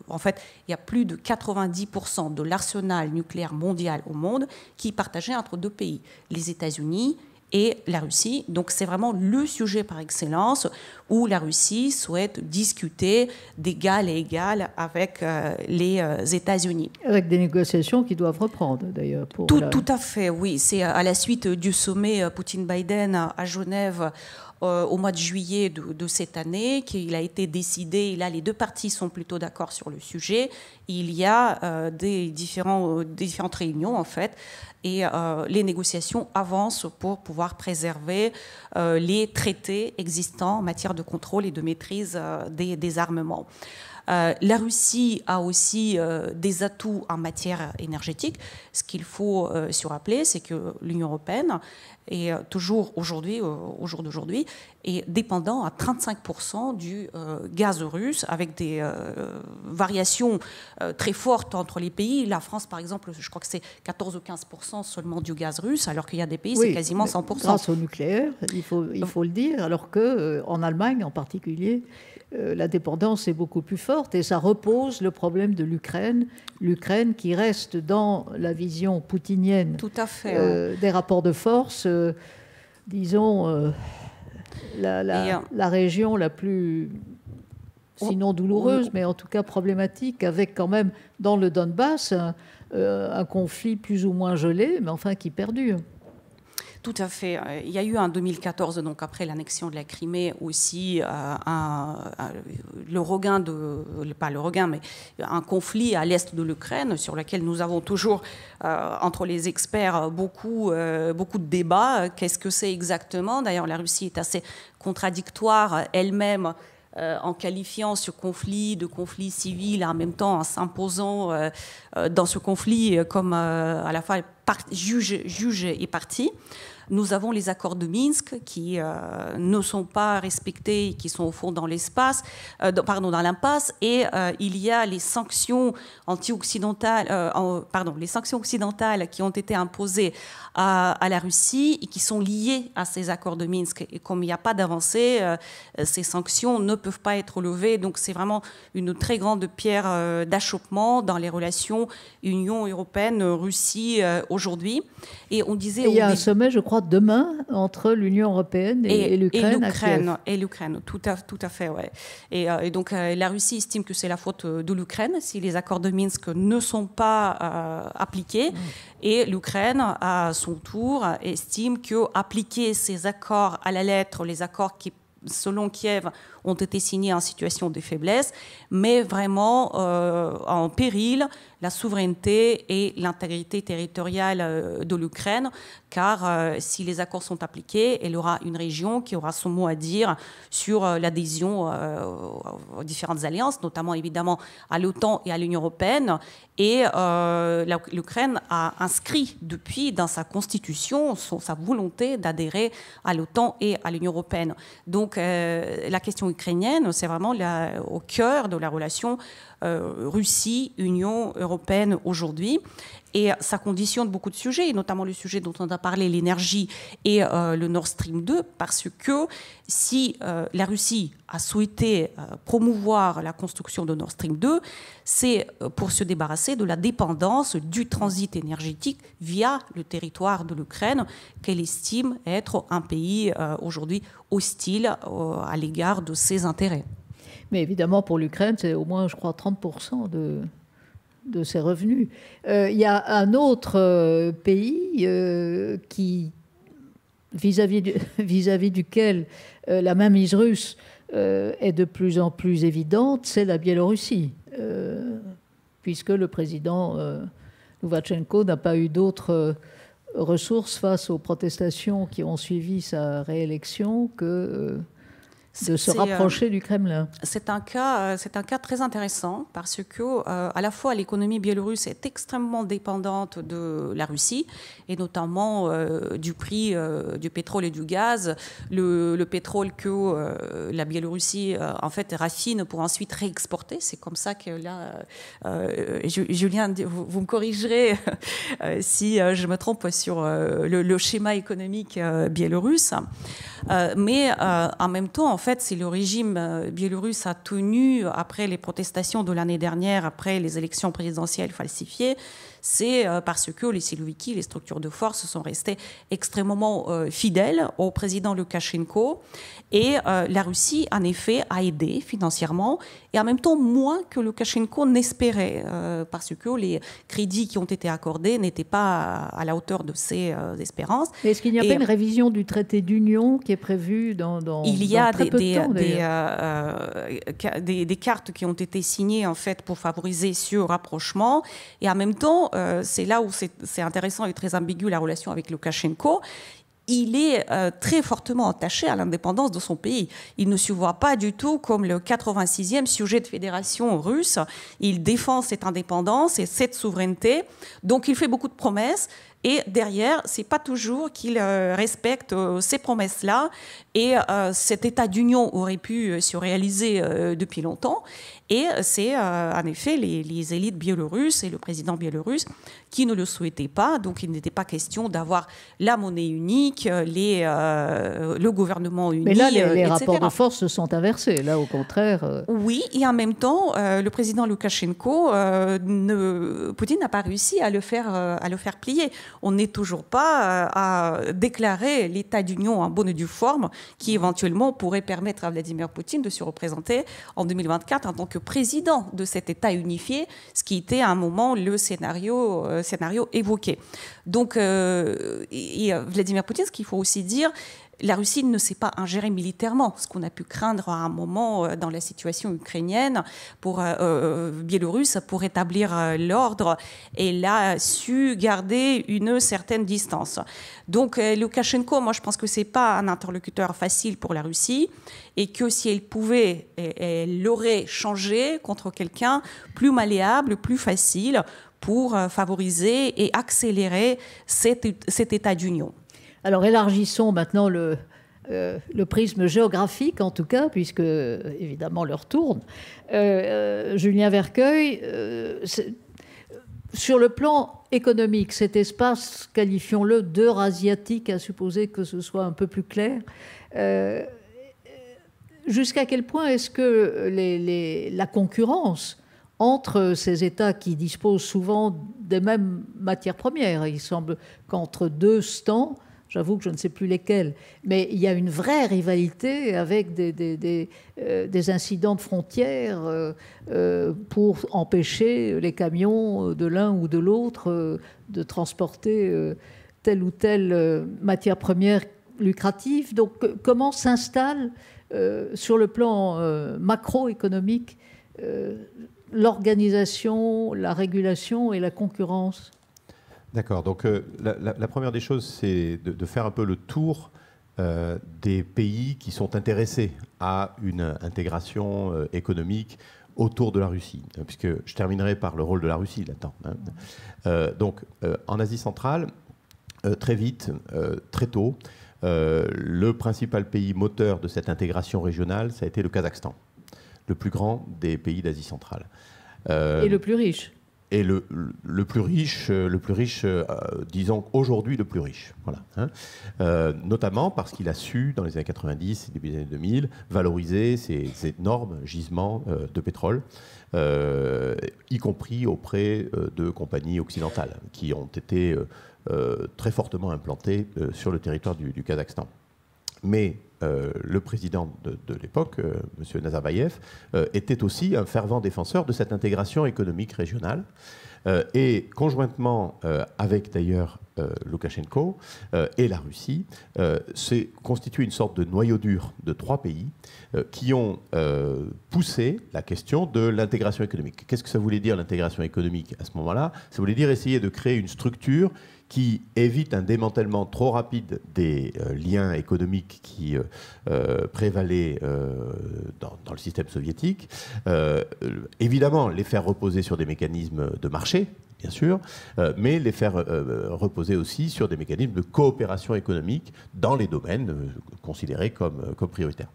en fait, il y a plus de 90% de l'arsenal nucléaire mondial au monde qui est partagé entre deux pays, les États-Unis et la Russie. Donc c'est vraiment le sujet par excellence où la Russie souhaite discuter d'égal et égal avec euh, les euh, États-Unis. Avec des négociations qui doivent reprendre d'ailleurs. Tout, tout, à fait, oui. C'est euh, à la suite du sommet Poutine-Biden à Genève au mois de juillet de, cette année, qu'il a été décidé, et là les deux parties sont plutôt d'accord sur le sujet, il y a des, différents, différentes réunions en fait, et les négociations avancent pour pouvoir préserver les traités existants en matière de contrôle et de maîtrise euh, des, armements. Euh, la Russie a aussi euh, des atouts en matière énergétique. Ce qu'il faut euh, se rappeler, c'est que l'Union européenne est toujours aujourd'hui, au jour d'aujourd'hui, est dépendant à 35% du gaz russe, avec des variations très fortes entre les pays. La France, par exemple, je crois que c'est 14 ou 15% seulement du gaz russe, alors qu'il y a des pays, c'est quasiment 100%. Grâce au nucléaire, il faut, il faut le dire, alors qu'en Allemagne en particulier, euh, la dépendance est beaucoup plus forte et ça repose le problème de l'Ukraine, l'Ukraine qui reste dans la vision poutinienne Tout à fait, euh, des rapports de force, euh, disons, la, région la plus, sinon douloureuse, mais en tout cas problématique, avec quand même dans le Donbass un conflit plus ou moins gelé, mais enfin qui perdure. Tout à fait. Euh, il y a eu en 2014, donc après l'annexion de la Crimée, aussi euh, un, euh, le regain de, pas le regain, mais un conflit à l'est de l'Ukraine sur lequel nous avons toujours entre les experts beaucoup, beaucoup de débats. Qu'est-ce que c'est exactement D'ailleurs, la Russie est assez contradictoire elle-même en qualifiant ce conflit de conflit civil, en même temps en s'imposant dans ce conflit comme à la fois juge, juge et partie. Nous avons les accords de Minsk qui euh, ne sont pas respectés, et qui sont au fond dans l'espace, euh, pardon, dans l'impasse, et euh, il y a les sanctions anti-occidentales, pardon, les sanctions occidentales qui ont été imposées à, la Russie et qui sont liées à ces accords de Minsk. Et comme il n'y a pas d'avancée, ces sanctions ne peuvent pas être levées. Donc c'est vraiment une très grande pierre d'achoppement dans les relations Union européenne-Russie aujourd'hui. Et on disait... il y a un sommet, je crois demain entre l'Union européenne et, l'Ukraine. Et l'Ukraine, tout à, tout à fait, ouais. Et, euh, donc euh, la Russie estime que c'est la faute euh, de l'Ukraine si les accords de Minsk ne sont pas appliqués. Mm. Et l'Ukraine, à son tour, estime que appliquer ces accords à la lettre, les accords qui selon Kiev, ont été signés en situation de faiblesse, mais vraiment en péril la souveraineté et l'intégrité territoriale euh, de l'Ukraine, car euh, si les accords sont appliqués, elle aura une région qui aura son mot à dire sur euh, l'adhésion aux différentes alliances, notamment évidemment à l'OTAN et à l'Union européenne. Et l'Ukraine a inscrit depuis dans sa constitution sa volonté d'adhérer à l'OTAN et à l'Union européenne. Donc la question ukrainienne, c'est vraiment au cœur de la relation euh, Russie, Union européenne aujourd'hui. Et condition de beaucoup de sujets, notamment le sujet dont on a parlé, l'énergie et euh, le Nord Stream 2, parce que si euh, la Russie a souhaité promouvoir la construction de Nord Stream 2, c'est pour se débarrasser de la dépendance du transit énergétique via le territoire de l'Ukraine, qu'elle estime être un pays aujourd'hui hostile à l'égard de ses intérêts. Mais évidemment, pour l'Ukraine, c'est au moins, je crois, 30% de, de ses revenus. Euh, il y a un autre euh, pays euh, qui, vis-à-vis, vis-à-vis duquel la mainmise russe est de plus en plus évidente, c'est la Biélorussie, puisque le président Louvachenko n'a pas eu d'autres ressources face aux protestations qui ont suivi sa réélection que de se euh, rapprocher du Kremlin. C'est un cas, euh, c'est un cas très intéressant parce que euh, à la fois l'économie biélorusse est extrêmement dépendante de la Russie et notamment du prix du pétrole et du gaz, le, pétrole que la Biélorussie en fait raffine pour ensuite réexporter. C'est comme ça que là, Julien, vous, me corrigerez si je me trompe sur le, le schéma économique biélorusse, mais en même temps en en fait, si le régime euh, biélorusse a tenu, après les protestations de l'année dernière, après les élections présidentielles falsifiées, c'est euh, parce que les Siloviki, les structures de force, sont restées extrêmement euh, fidèles au président Lukashenko. Et euh, la Russie, en effet, a aidé financièrement et en même temps moins que Lukashenko n'espérait, parce que les crédits qui ont été accordés n'étaient pas à la hauteur de ses espérances. Est-ce qu'il n'y a pas une révision du traité d'union qui est prévue dans, dans Il y a des, peu temps, des, des, cartes qui ont été signées en fait pour favoriser ce rapprochement et en même temps euh, c'est là où c'est intéressant et très ambigu la relation avec Lukashenko, il est euh, très fortement attaché à l'indépendance de son pays. Il ne se voit pas du tout comme le 86e sujet de fédération russe. Il défend cette indépendance et cette souveraineté. Donc il fait beaucoup de promesses. Et derrière, c'est pas toujours qu'il euh, respecte ces promesses-là. Et cet état d'union aurait pu se réaliser depuis longtemps. Et euh, c'est euh, en effet les, élites biélorusses et le président biélorusse qui ne le souhaitaient pas. Donc il n'était pas question d'avoir la monnaie unique, euh, les, le gouvernement unique. Mais là, les, rapports de force se sont inversés. Là, au contraire. Oui, et en même temps, le président Loukachenko, ne, Poutine n'a pas réussi à le faire, à le faire plier. On n'est toujours pas à déclarer l'état d'union en bonne et due forme qui éventuellement pourrait permettre à Vladimir Poutine de se représenter en 2024 en tant que président de cet État unifié, ce qui était à un moment le scénario, euh, scénario évoqué. Donc, euh, euh, Vladimir Poutine, ce qu'il faut aussi dire, la Russie ne s'est pas ingérée militairement, ce qu'on a pu craindre à un moment euh, dans la situation ukrainienne pour euh, euh, biélorusse pour établir l'ordre. Elle a su garder une certaine distance. Donc Loukachenko, moi je pense que ce n'est pas un interlocuteur facile pour la Russie et que si elle pouvait, elle l'aurait changé contre quelqu'un plus malléable, plus facile pour favoriser et accélérer cet état d'union. Alors élargissons maintenant euh, le, prisme géographique, en tout cas, puisque évidemment l'heure tourne. Euh, euh, Julien Vercueil, sur le plan économique, cet espace, qualifions-le asiatique, à supposer que ce soit un peu plus clair, jusqu'à quel point est-ce que la concurrence entre ces États qui disposent souvent des mêmes matières premières, il semble qu'entre deux stands, J'avoue que je ne sais plus lesquels. Mais il y a une vraie rivalité avec des, euh, incidents de frontières euh, euh, pour empêcher les camions de l'un ou de l'autre de transporter telle ou telle matière première lucrative. Donc comment s'installe sur le plan macroéconomique l'organisation, la régulation et la concurrence D'accord. Donc euh, la, première des choses, c'est de, faire un peu le tour euh, des pays qui sont intéressés à une intégration euh, économique autour de la Russie, hein, puisque je terminerai par le rôle de la Russie là-dedans. Hein. donc en Asie centrale, très vite, très tôt, le principal pays moteur de cette intégration régionale, ça a été le Kazakhstan, le plus grand des pays d'Asie centrale. Et le plus riche et le, plus riche, euh, le plus riche, euh, disons aujourd'hui le plus riche, voilà. Hein. Euh, notamment parce qu'il a su, dans les années 90 et début des années 2000, valoriser ces, énormes gisements de pétrole, y compris auprès de compagnies occidentales qui ont été très fortement implantées sur le territoire du, du Kazakhstan. Mais euh, le président de, l'époque, euh, M. Nazarbayev, euh, était aussi un fervent défenseur de cette intégration économique régionale. et conjointement avec d'ailleurs Loukachenko et la Russie, c'est constitué une sorte de noyau dur de trois pays qui ont poussé la question de l'intégration économique. Qu'est-ce que ça voulait dire l'intégration économique à ce moment-là Ça voulait dire essayer de créer une structure qui évite un démantèlement trop rapide des euh, liens économiques qui euh, euh, prévalaient dans, le système soviétique. évidemment, les faire reposer sur des mécanismes de marché, bien sûr, mais les faire reposer aussi sur des mécanismes de coopération économique dans les domaines considérés comme, prioritaires.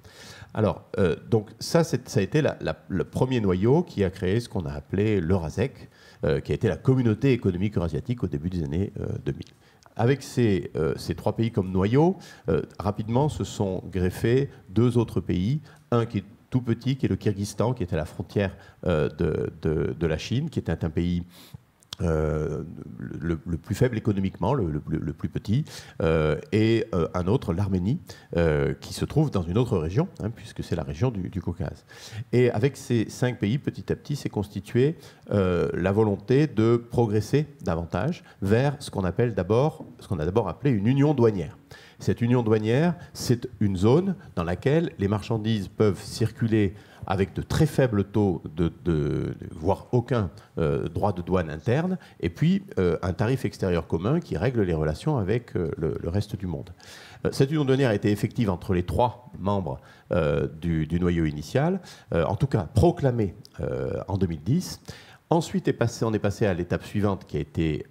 Alors, donc ça, ça a été le premier noyau qui a créé ce qu'on a appelé RASEC, euh, qui a été la communauté économique eurasiatique au début des années 2000 euh, avec ces, euh, ces, trois pays comme noyau, rapidement se sont greffés deux autres pays, un qui est tout petit, qui est le Kyrgyzstan, qui est à la frontière de, de, de, la Chine, qui était un pays euh, le, plus faible économiquement, le, plus petit, euh, et euh, un autre, l'Arménie, qui se trouve dans une autre région, hein, puisque c'est la région du, du, Caucase. Et avec ces cinq pays, petit à petit, s'est constituée la volonté de progresser davantage vers ce qu'on appelle d'abord, ce qu'on a d'abord appelé une union douanière. Cette union douanière, c'est une zone dans laquelle les marchandises peuvent circuler avec de très faibles taux, de, voire aucun euh, droit de douane interne, et puis euh, un tarif extérieur commun qui règle les relations avec euh, le, reste du monde. Cette union douanière a été effective entre les trois membres du, noyau initial, en tout cas proclamée en 2010. Ensuite, on est passé à l'étape suivante qui a été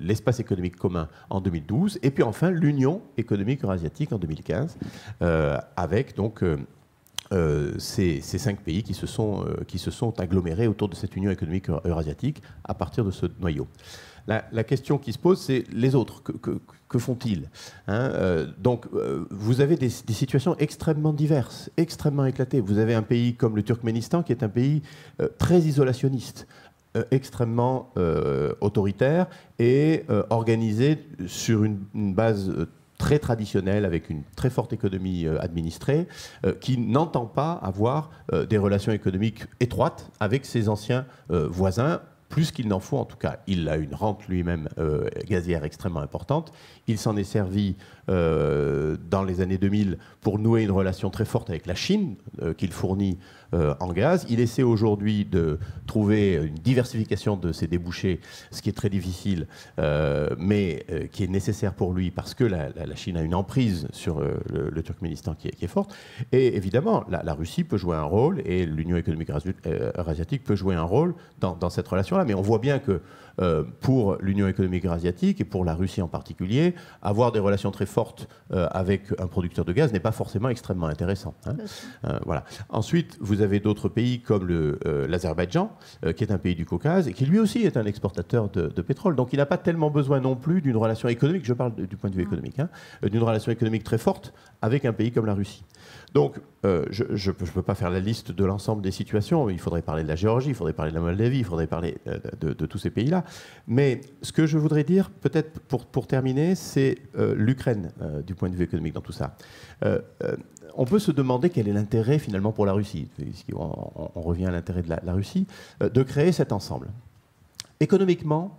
l'espace économique commun en 2012, et puis enfin l'union économique eurasiatique en 2015, avec donc euh, ces, cinq pays qui se, sont, euh, qui se sont agglomérés autour de cette union économique eurasiatique à partir de ce noyau. La, question qui se pose, c'est les autres, que, que, font-ils hein, euh, Donc, vous avez des, situations extrêmement diverses, extrêmement éclatées. Vous avez un pays comme le Turkménistan, qui est un pays très isolationniste, extrêmement autoritaire et organisé sur une, une base très traditionnel, avec une très forte économie euh, administrée, euh, qui n'entend pas avoir euh, des relations économiques étroites avec ses anciens voisins plus qu'il n'en faut en tout cas. Il a une rente lui-même gazière extrêmement importante. Il s'en est servi dans les années 2000 pour nouer une relation très forte avec la Chine, qu'il fournit euh, en gaz. Il essaie aujourd'hui de trouver une diversification de ses débouchés, ce qui est très difficile, euh, mais euh, qui est nécessaire pour lui parce que la, Chine a une emprise sur le, Turkménistan qui est, forte. Et évidemment, la, Russie peut jouer un rôle et l'Union économique asiatique peut jouer un rôle dans, cette relation-là. Mais on voit bien que pour l'Union économique asiatique et pour la Russie en particulier, avoir des relations très fortes avec un producteur de gaz n'est pas forcément extrêmement intéressant. Hein. voilà. Ensuite, vous vous avez d'autres pays comme euh, l'Azerbaïdjan, euh, qui est un pays du Caucase et qui lui aussi est un exportateur de, pétrole. Donc il n'a pas tellement besoin non plus d'une relation économique, je parle du point de vue mm. économique, hein, euh, d'une relation économique très forte avec un pays comme la Russie. Donc je ne peux pas faire la liste de l'ensemble des situations. Il faudrait parler de la Géorgie, il faudrait parler de la Moldavie, il faudrait parler de, tous ces pays-là. Mais ce que je voudrais dire, peut-être pour, pour terminer, c'est l'Ukraine du point de vue économique dans tout ça on peut se demander quel est l'intérêt finalement pour la Russie, on, revient à l'intérêt de la, Russie, euh, de créer cet ensemble. Économiquement,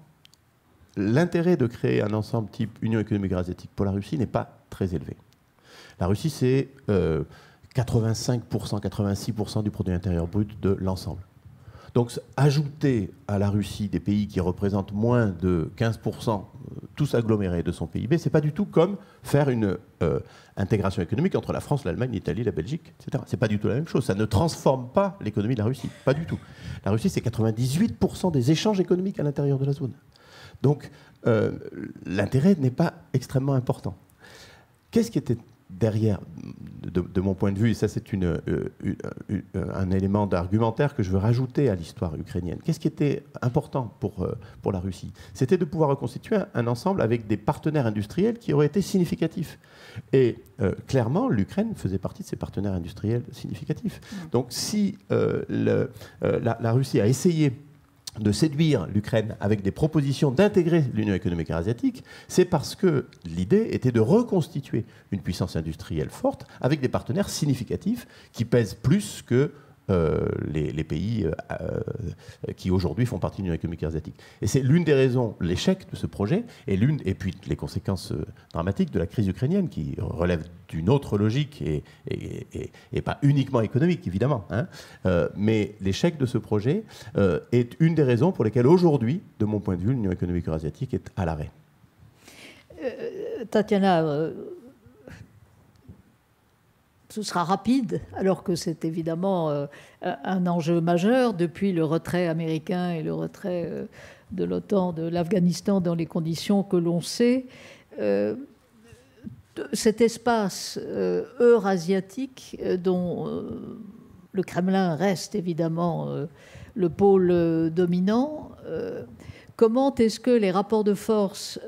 l'intérêt de créer un ensemble type Union économique asiatique pour la Russie n'est pas très élevé. La Russie, c'est 85%, euh, 86% du produit intérieur brut de l'ensemble. Donc ajouter à la Russie des pays qui représentent moins de 15%, euh, tous agglomérés de son PIB, ce n'est pas du tout comme faire une euh, intégration économique entre la France, l'Allemagne, l'Italie, la Belgique, etc. Ce n'est pas du tout la même chose. Ça ne transforme pas l'économie de la Russie, pas du tout. La Russie, c'est 98% des échanges économiques à l'intérieur de la zone. Donc euh, l'intérêt n'est pas extrêmement important. Qu'est-ce qui était derrière, de, mon point de vue, et ça c'est euh, euh, euh, un élément d'argumentaire que je veux rajouter à l'histoire ukrainienne, qu'est-ce qui était important pour, pour la Russie C'était de pouvoir reconstituer un, ensemble avec des partenaires industriels qui auraient été significatifs. Et clairement, l'Ukraine faisait partie de ces partenaires industriels significatifs. Mmh. Donc si la Russie a essayé de séduire l'Ukraine avec des propositions d'intégrer l'Union économique asiatique, c'est parce que l'idée était de reconstituer une puissance industrielle forte avec des partenaires significatifs qui pèsent plus que euh, les, pays euh, euh, qui aujourd'hui font partie de l'Union économique asiatique. Et c'est l'une des raisons, l'échec de ce projet, et, l'une, et puis les conséquences dramatiques de la crise ukrainienne, qui relève d'une autre logique, et, et, et, pas uniquement économique, évidemment. Hein. mais l'échec de ce projet est une des raisons pour lesquelles aujourd'hui, de mon point de vue, l'Union économique asiatique est à l'arrêt. Tatiana, ce sera rapide, alors que c'est évidemment euh, un enjeu majeur depuis le retrait américain et le retrait euh, de l'OTAN de l'Afghanistan dans les conditions que l'on sait. Euh, cet espace eurasiatique dont le Kremlin reste évidemment le pôle dominant, comment est-ce que les rapports de force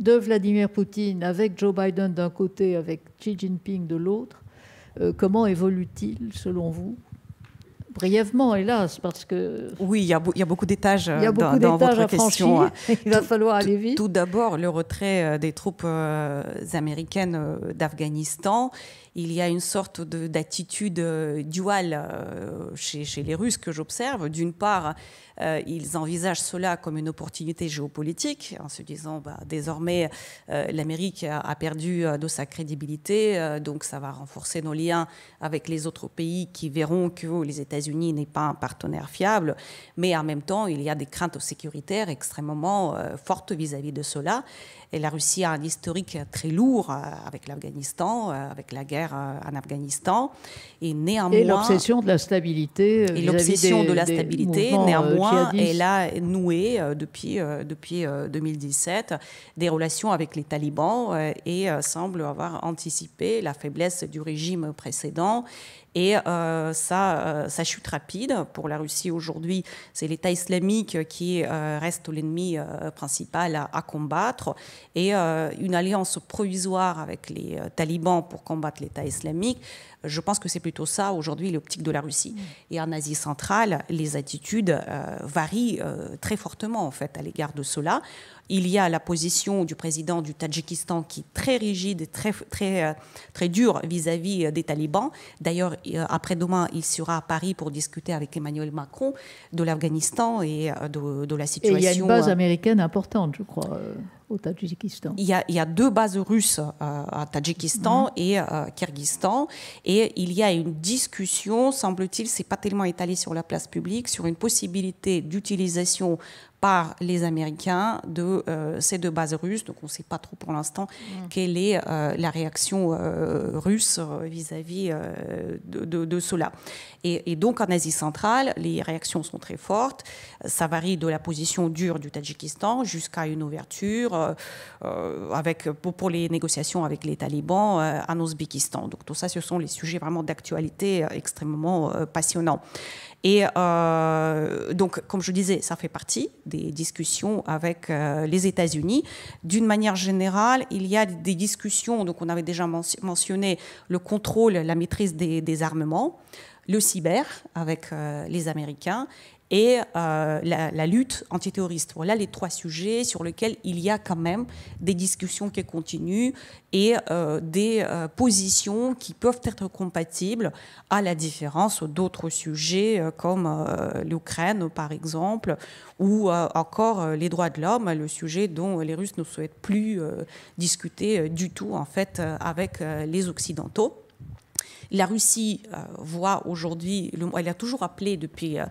de Vladimir Poutine avec Joe Biden d'un côté, avec Xi Jinping de l'autre, euh, comment évolue-t-il selon vous Brièvement, hélas, parce que... Oui, il y a, beaucoup d'étages dans, votre question. il va falloir aller vite. tout d'abord, le retrait euh, des troupes euh, américaines d'Afghanistan il y a une sorte d'attitude euh, duale euh, chez, les Russes que j'observe. D'une part, euh, ils envisagent cela comme une opportunité géopolitique, en se disant bah, désormais l'Amérique a, perdu de sa crédibilité, donc ça va renforcer nos liens avec les autres pays qui verront que les États-Unis n'est pas un partenaire fiable. Mais en même temps, il y a des craintes sécuritaires extrêmement fortes vis à -vis de cela. Et la Russie a un historique très lourd euh, avec l'Afghanistan, euh, avec la guerre euh, en Afghanistan. Et néanmoins. l'obsession de la stabilité. Et l'obsession de la stabilité, néanmoins, elle a noué depuis, depuis 2017 des relations avec les talibans et semble avoir anticipé la faiblesse du régime précédent et euh, euh, ça chute rapide pour la Russie aujourd'hui, c'est l'État islamique qui euh, reste l'ennemi principal à, à, combattre. Et une alliance provisoire avec les talibans pour combattre l'État islamique je pense que c'est plutôt ça aujourd'hui l'optique de la Russie. Mm. Et en Asie centrale, les attitudes euh, varient euh, très fortement en fait à l'égard de cela. Il y a la position du président du Tadjikistan qui est très rigide, très, très, euh, très dure vis-à-vis des talibans. D'ailleurs, après-demain, il sera à Paris pour discuter avec Emmanuel Macron de l'Afghanistan et de, de, la situation. Et il y a une base américaine importante, je crois au il y, a, deux bases russes euh, à Tadjikistan mm-hmm. et au euh, Kyrgyzstan. Et il y a une discussion, semble-t-il, c'est pas tellement étalé sur la place publique, sur une possibilité d'utilisation par les Américains de euh, ces deux bases russes. Donc on ne sait pas trop pour l'instant mm. quelle est euh, la réaction euh, russe vis-à-vis de, cela. Et, donc en Asie centrale, les réactions sont très fortes. Ça varie de la position dure du Tadjikistan jusqu'à une ouverture avec, pour, les négociations avec les talibans en Ouzbékistan. Donc tout ça, ce sont les sujets vraiment d'actualité extrêmement passionnants. Et euh, donc, comme je disais, ça fait partie des discussions avec euh, les États-Unis. D'une manière générale, il y a des discussions, donc on avait déjà mentionné le contrôle, la maîtrise des, armements le cyber avec euh, les Américains et euh, la, lutte antiterroriste. Voilà les trois sujets sur lesquels il y a quand même des discussions qui continuent et euh, des euh, positions qui peuvent être compatibles à la différence d'autres sujets comme l'Ukraine par exemple ou encore les droits de l'homme, le sujet dont les Russes ne souhaitent plus discuter du tout en fait avec les Occidentaux. La Russie euh, voit aujourd'hui, elle a toujours appelé depuis, euh,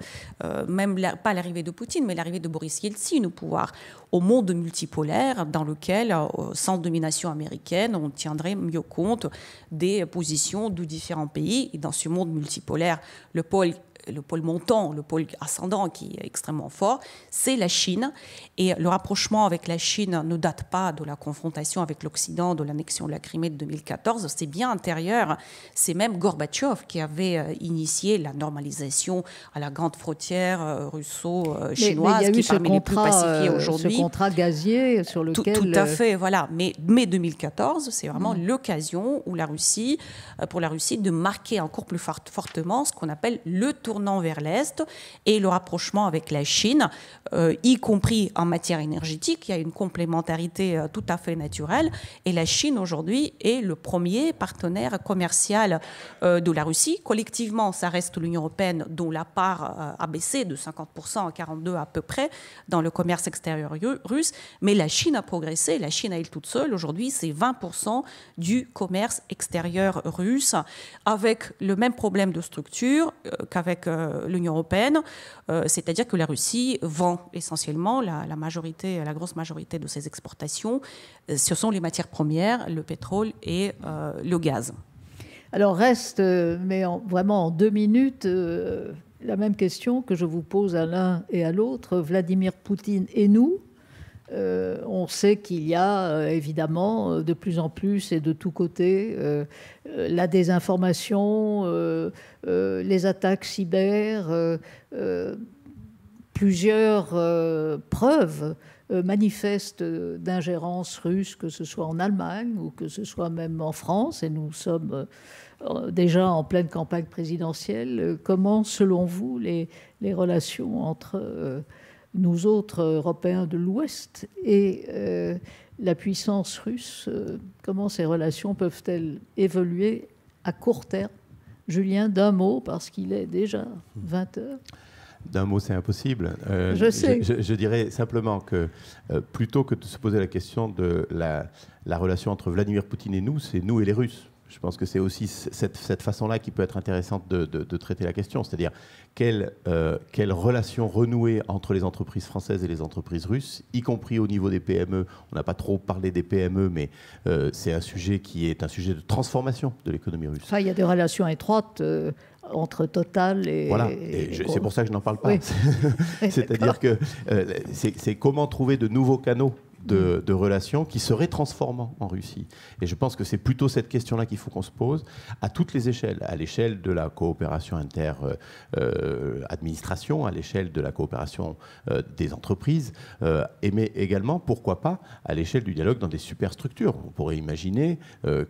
euh, même pas l'arrivée de Poutine, mais l'arrivée de Boris Yeltsin au pouvoir, au monde multipolaire dans lequel, sans domination américaine, on tiendrait mieux compte des positions de différents pays. Et dans ce monde multipolaire, le pôle le pôle montant, le pôle ascendant qui est extrêmement fort, c'est la Chine. Et le rapprochement avec la Chine ne date pas de la confrontation avec l'Occident, de l'annexion de la Crimée de 2014, c'est bien intérieur. C'est même Gorbatchev qui avait euh, initié la normalisation à la grande frontière euh, russo-chinoise qui est parmi les plus pacifiées euh, aujourd'hui. Ce contrat gazier sur lequel... Tout, tout à fait, voilà. Mais mai 2014, c'est vraiment mm. l'occasion où la Russie, pour la Russie de marquer encore plus fortement ce qu'on appelle le tour vers l'Est et le rapprochement avec la Chine, euh, y compris en matière énergétique. Il y a une complémentarité euh, tout à fait naturelle. Et la Chine, aujourd'hui, est le premier partenaire commercial euh, de la Russie. Collectivement, ça reste l'Union européenne, dont la part a baissé de 50% à 42% à peu près dans le commerce extérieur russe. Mais la Chine a progressé. La Chine, elle toute seule, aujourd'hui, c'est 20% du commerce extérieur russe, avec le même problème de structure qu'avec euh, l'Union européenne, euh, c'est-à-dire que la Russie vend essentiellement la, majorité, la grosse majorité de ses exportations. Euh, ce sont les matières premières, le pétrole et le gaz. Alors reste, mais vraiment en deux minutes, la même question que je vous pose à l'un et à l'autre, Vladimir Poutine et nous, euh, on sait qu'il y a euh, évidemment euh, de plus en plus et de tous côtés la désinformation, les attaques cyber, plusieurs preuves manifestes d'ingérence russe, que ce soit en Allemagne ou que ce soit même en France, et nous sommes déjà en pleine campagne présidentielle. Comment, selon vous, les relations entre nous autres euh, Européens de l'Ouest et euh, la puissance russe, euh, comment ces relations peuvent-elles évoluer à court terme Julien, d'un mot, parce qu'il est déjà 20 heures. D'un mot, c'est impossible. je sais. Je, dirais simplement que plutôt que de se poser la question de la, relation entre Vladimir Poutine et nous, c'est nous et les Russes. Je pense que c'est aussi cette, façon-là qui peut être intéressante de traiter la question, c'est-à-dire quelle, euh, quelle, relation renouée entre les entreprises françaises et les entreprises russes, y compris au niveau des PME. On n'a pas trop parlé des PME, mais euh, c'est un sujet qui est un sujet de transformation de l'économie russe. Enfin, il y a des relations étroites. Euh, entre Total et... Voilà, et c'est pour ça que je n'en parle pas. C'est-à-dire que euh, c'est comment trouver de nouveaux canaux de, relations qui seraient transformants en Russie. Et je pense que c'est plutôt cette question-là qu'il faut qu'on se pose à toutes les échelles, à l'échelle de la coopération inter-administration, euh, à l'échelle de la coopération euh, des entreprises, euh, mais également, pourquoi pas, à l'échelle du dialogue dans des superstructures. On pourrait imaginer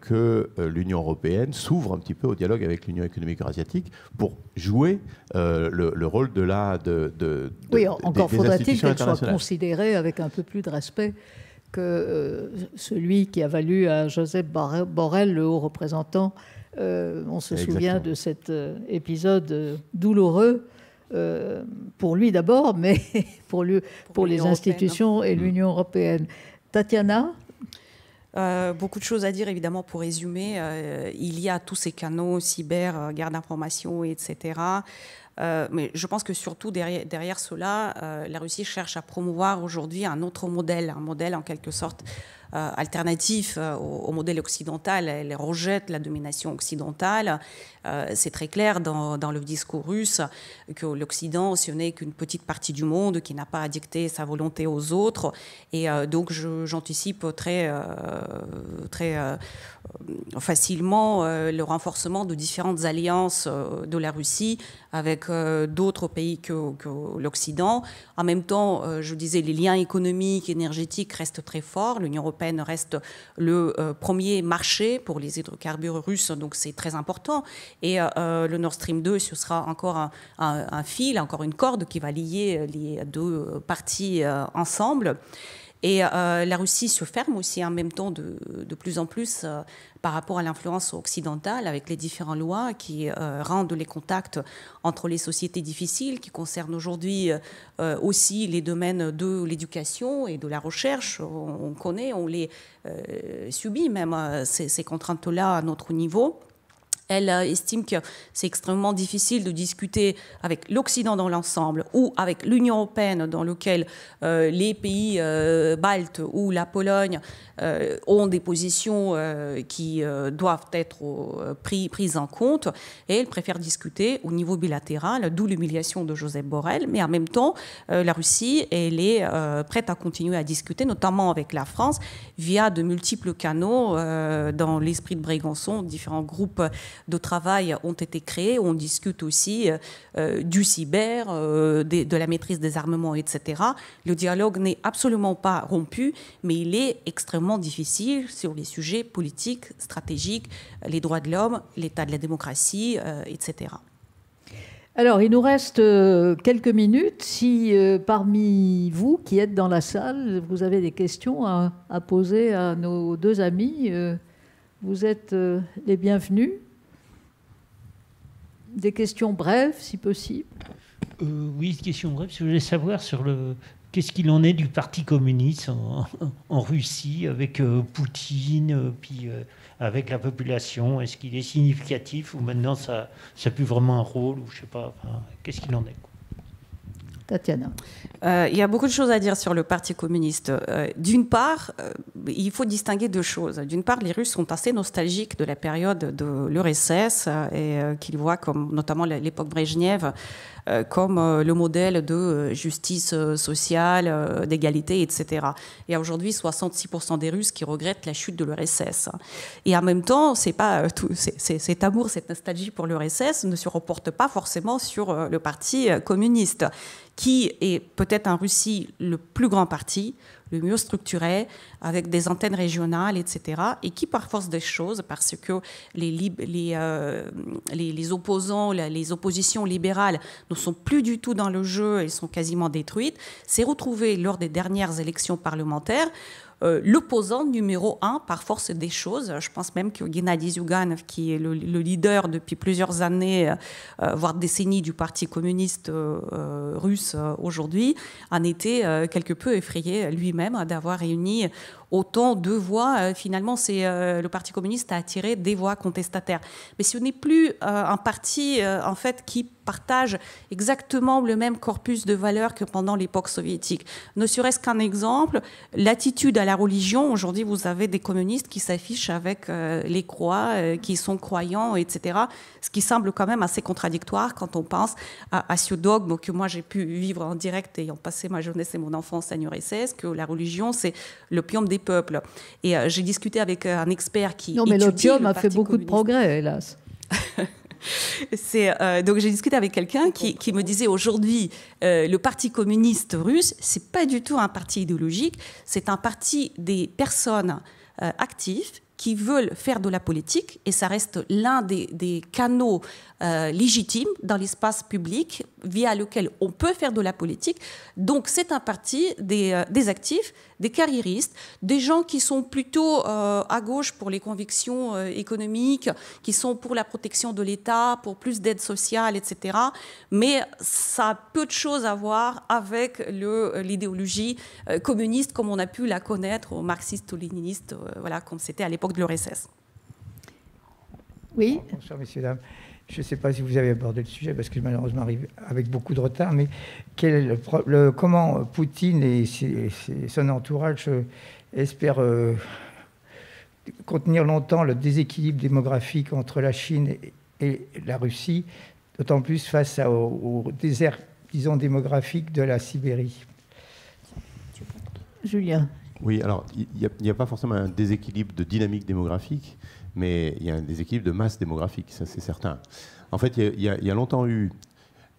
que l'Union européenne s'ouvre un petit peu au dialogue avec l'Union économique eurasiatique pour jouer le, rôle de la... De, de, oui, encore faudrait-il qu'elle soit considérée avec un peu plus de respect que euh, celui qui a valu à Joseph Borrell, le haut représentant, euh, on se souvient de cet euh, épisode douloureux, pour lui d'abord, mais pour, pour, les institutions et mm. l'Union européenne. Tatiana beaucoup de choses à dire, évidemment, pour résumer. il y a tous ces canaux, cyber, garde guerre d'information, etc. Euh, mais je pense que surtout derrière, cela, euh, la Russie cherche à promouvoir aujourd'hui un autre modèle, un modèle en quelque sorte euh, alternatif au, modèle occidental. Elle rejette la domination occidentale. C'est très clair dans, le discours russe que l'Occident, ce n'est qu'une petite partie du monde qui n'a pas à dicter sa volonté aux autres. Et donc j'anticipe très, très euh, facilement euh, le renforcement de différentes alliances euh, de la Russie avec d'autres pays que, l'Occident. En même temps, je disais, les liens économiques, énergétiques restent très forts. L'Union européenne reste le premier marché pour les hydrocarbures russes, donc c'est très important. Et le Nord Stream 2, ce sera encore un, un fil, encore une corde qui va lier les deux parties ensemble. Et euh, la Russie se ferme aussi en même temps de, de plus en plus euh, par rapport à l'influence occidentale avec les différentes lois qui euh, rendent les contacts entre les sociétés difficiles, qui concernent aujourd'hui aussi les domaines de l'éducation et de la recherche. On, connaît, on les subit même ces contraintes-là à notre niveau elle euh, estime que c'est extrêmement difficile de discuter avec l'Occident dans l'ensemble ou avec l'Union européenne dans lequel euh, les pays euh, baltes ou la Pologne ont des positions qui doivent être prises en compte. Et elle préfère discuter au niveau bilatéral, d'où l'humiliation de Joseph Borrell. Mais en même temps, la Russie, elle est prête à continuer à discuter, notamment avec la France, via de multiples canaux dans l'esprit de Brégançon, différents groupes de travail ont été créés. On discute aussi euh, euh, du cyber, euh, de, la maîtrise des armements, etc. Le dialogue n'est absolument pas rompu, mais il est extrêmement difficile sur les sujets politiques, stratégiques, les droits de l'homme, l'état de la démocratie, etc. Alors, il nous reste quelques minutes. Si parmi vous qui êtes dans la salle, vous avez des questions à, poser à nos deux amis, vous êtes les bienvenus des questions brèves, si possible. Euh, oui, oui, questions brèves. Je voulais savoir sur le qu'est-ce qu'il en est du Parti communiste en, Russie avec euh, Poutine, euh, puis avec la population. Est-ce qu'il est significatif ou maintenant ça n'a plus vraiment un rôle ou je sais pas. qu'est-ce qu'il en est Tatiana. Euh, il y a beaucoup de choses à dire sur le Parti communiste. Euh, d'une part, euh, il faut distinguer deux choses. D'une part, les Russes sont assez nostalgiques de la période de l'URSS et qu'ils voient comme notamment l'époque Brejnev euh, comme euh, le modèle de euh, justice sociale, d'égalité, etc. Il y a aujourd'hui 66% des Russes qui regrettent la chute de l'URSS. Et en même temps, c'est pas tout, cet amour, cette nostalgie pour l'URSS ne se reporte pas forcément sur le parti communiste, qui est peut-être en Russie le plus grand parti, le mieux structuré, avec des antennes régionales, etc. Et qui, par force des choses, parce que les, euh, les, les, opposants, les oppositions libérales ne sont plus du tout dans le jeu, elles sont quasiment détruites, s'est retrouvé lors des dernières élections parlementaires euh, l'opposant numéro un par force des choses. Je pense même que Gennady Zyuganov, qui est le, leader depuis plusieurs années, euh, euh, voire décennies du Parti communiste russe aujourd'hui, en était quelque peu effrayé lui-même d'avoir réuni autant de voix. Euh, finalement, c'est euh, le Parti communiste a attiré des voix contestataires. Mais ce n'est plus euh, un parti en fait qui partage exactement le même corpus de valeurs que pendant l'époque soviétique. Ne serait-ce qu'un exemple, l'attitude à la religion. Aujourd'hui, vous avez des communistes qui s'affichent avec les croix, qui sont croyants, etc. Ce qui semble quand même assez contradictoire quand on pense à, ce dogme que moi j'ai pu vivre en direct ayant passé ma jeunesse et mon enfance à l'URSS, que la religion, c'est le pion des peuple Et euh, j'ai discuté avec euh, un expert qui. Non, mais l'opium a fait beaucoup de progrès, hélas. Euh, donc j'ai discuté avec quelqu'un qui, me disait aujourd'hui le parti communiste russe c'est pas du tout un parti idéologique c'est un parti des personnes actives qui veulent faire de la politique et ça reste l'un des, canaux légitimes dans l'espace public via lequel on peut faire de la politique donc c'est un parti des, des actifs des carriéristes, des gens qui sont plutôt euh, à gauche pour les convictions euh, économiques, qui sont pour la protection de l'État, pour plus d'aide sociale, etc. Mais ça a peu de choses à voir avec euh, l'idéologie communiste comme on a pu la connaître, aux marxiste ou léniniste, voilà, comme c'était à l'époque de l'URSS. Oui. messieurs, dames je ne sais pas si vous avez abordé le sujet, parce que malheureusement arrive avec beaucoup de retard, mais comment Poutine et, son entourage euh, espèrent euh, contenir longtemps le déséquilibre démographique entre la Chine et, la Russie, d'autant plus face au, désert, disons, démographique de la Sibérie. Julien. Oui, alors il n'y a, pas forcément un déséquilibre de dynamique démographique mais il y a des déséquilibre de masse démographique, ça c'est certain. En fait, il y, a, longtemps eu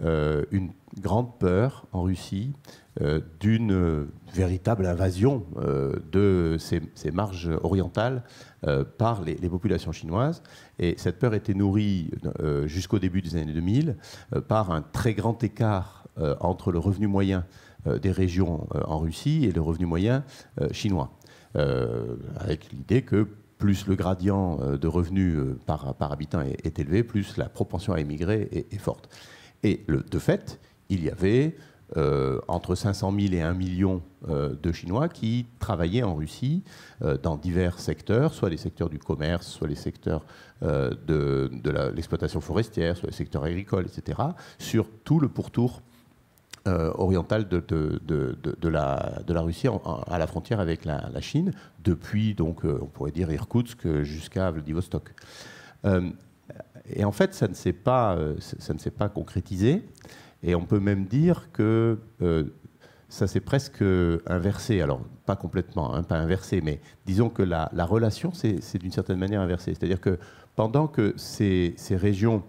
euh, une grande peur en Russie euh, d'une euh, véritable invasion de ces, marges orientales par les, les, populations chinoises. Et cette peur était nourrie jusqu'au début des années 2000 par un très grand écart entre le revenu moyen des régions en Russie et le revenu moyen chinois. avec l'idée que plus le gradient euh, de revenus euh, par, habitant est, élevé, plus la propension à émigrer est, forte. Et le, de fait, il y avait euh, entre 500 000 et 1 million de Chinois qui travaillaient en Russie dans divers secteurs, soit les secteurs du commerce, soit les secteurs de, de l'exploitation forestière, soit les secteurs agricoles, etc., sur tout le pourtour euh, orientale de, de, de, la, Russie à la frontière avec la, Chine, depuis, donc, euh, on pourrait dire, Irkoutsk euh, jusqu'à Vladivostok. et en fait, ça ne s'est pas, ça ne s'est pas concrétisé. Et on peut même dire que ça s'est presque inversé. Alors, pas complètement, hein, pas inversé, mais disons que la, relation, c'est d'une certaine manière inversée. C'est-à-dire que pendant que ces, ces régions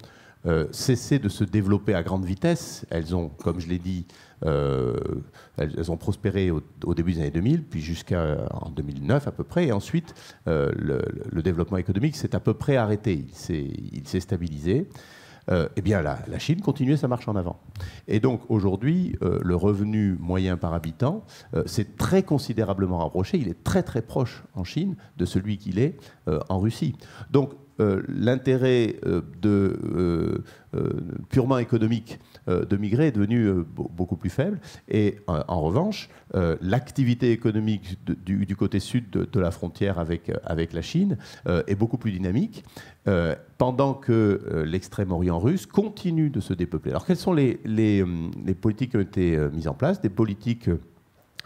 euh, cessé de se développer à grande vitesse. Elles ont, comme je l'ai dit, euh, elles, ont prospéré au, début des années 2000, puis jusqu'à en 2009 à peu près. Et ensuite, euh, le, développement économique s'est à peu près arrêté. Il s'est stabilisé. eh bien, la, la, Chine continuait sa marche en avant. Et donc, aujourd'hui, le revenu moyen par habitant s'est très considérablement rapproché. Il est très, très proche en Chine de celui qu'il est en Russie. Donc, euh, l'intérêt euh, euh, purement économique de migrer est devenu beaucoup plus faible. Et en revanche, l'activité économique du, côté sud de, la frontière avec, la Chine est beaucoup plus dynamique. pendant que l'extrême-orient russe continue de se dépeupler. Alors quelles sont les, les politiques qui ont été mises en place Des politiques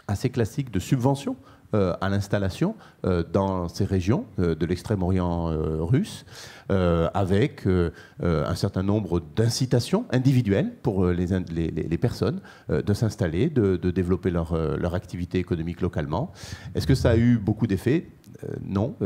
assez classiques de subvention euh, à l'installation euh, dans ces régions euh, de l'extrême-orient russe, avec un certain nombre d'incitations individuelles pour les, les, personnes de s'installer, de, développer leur, activité économique localement. Est-ce que ça a eu beaucoup d'effets non,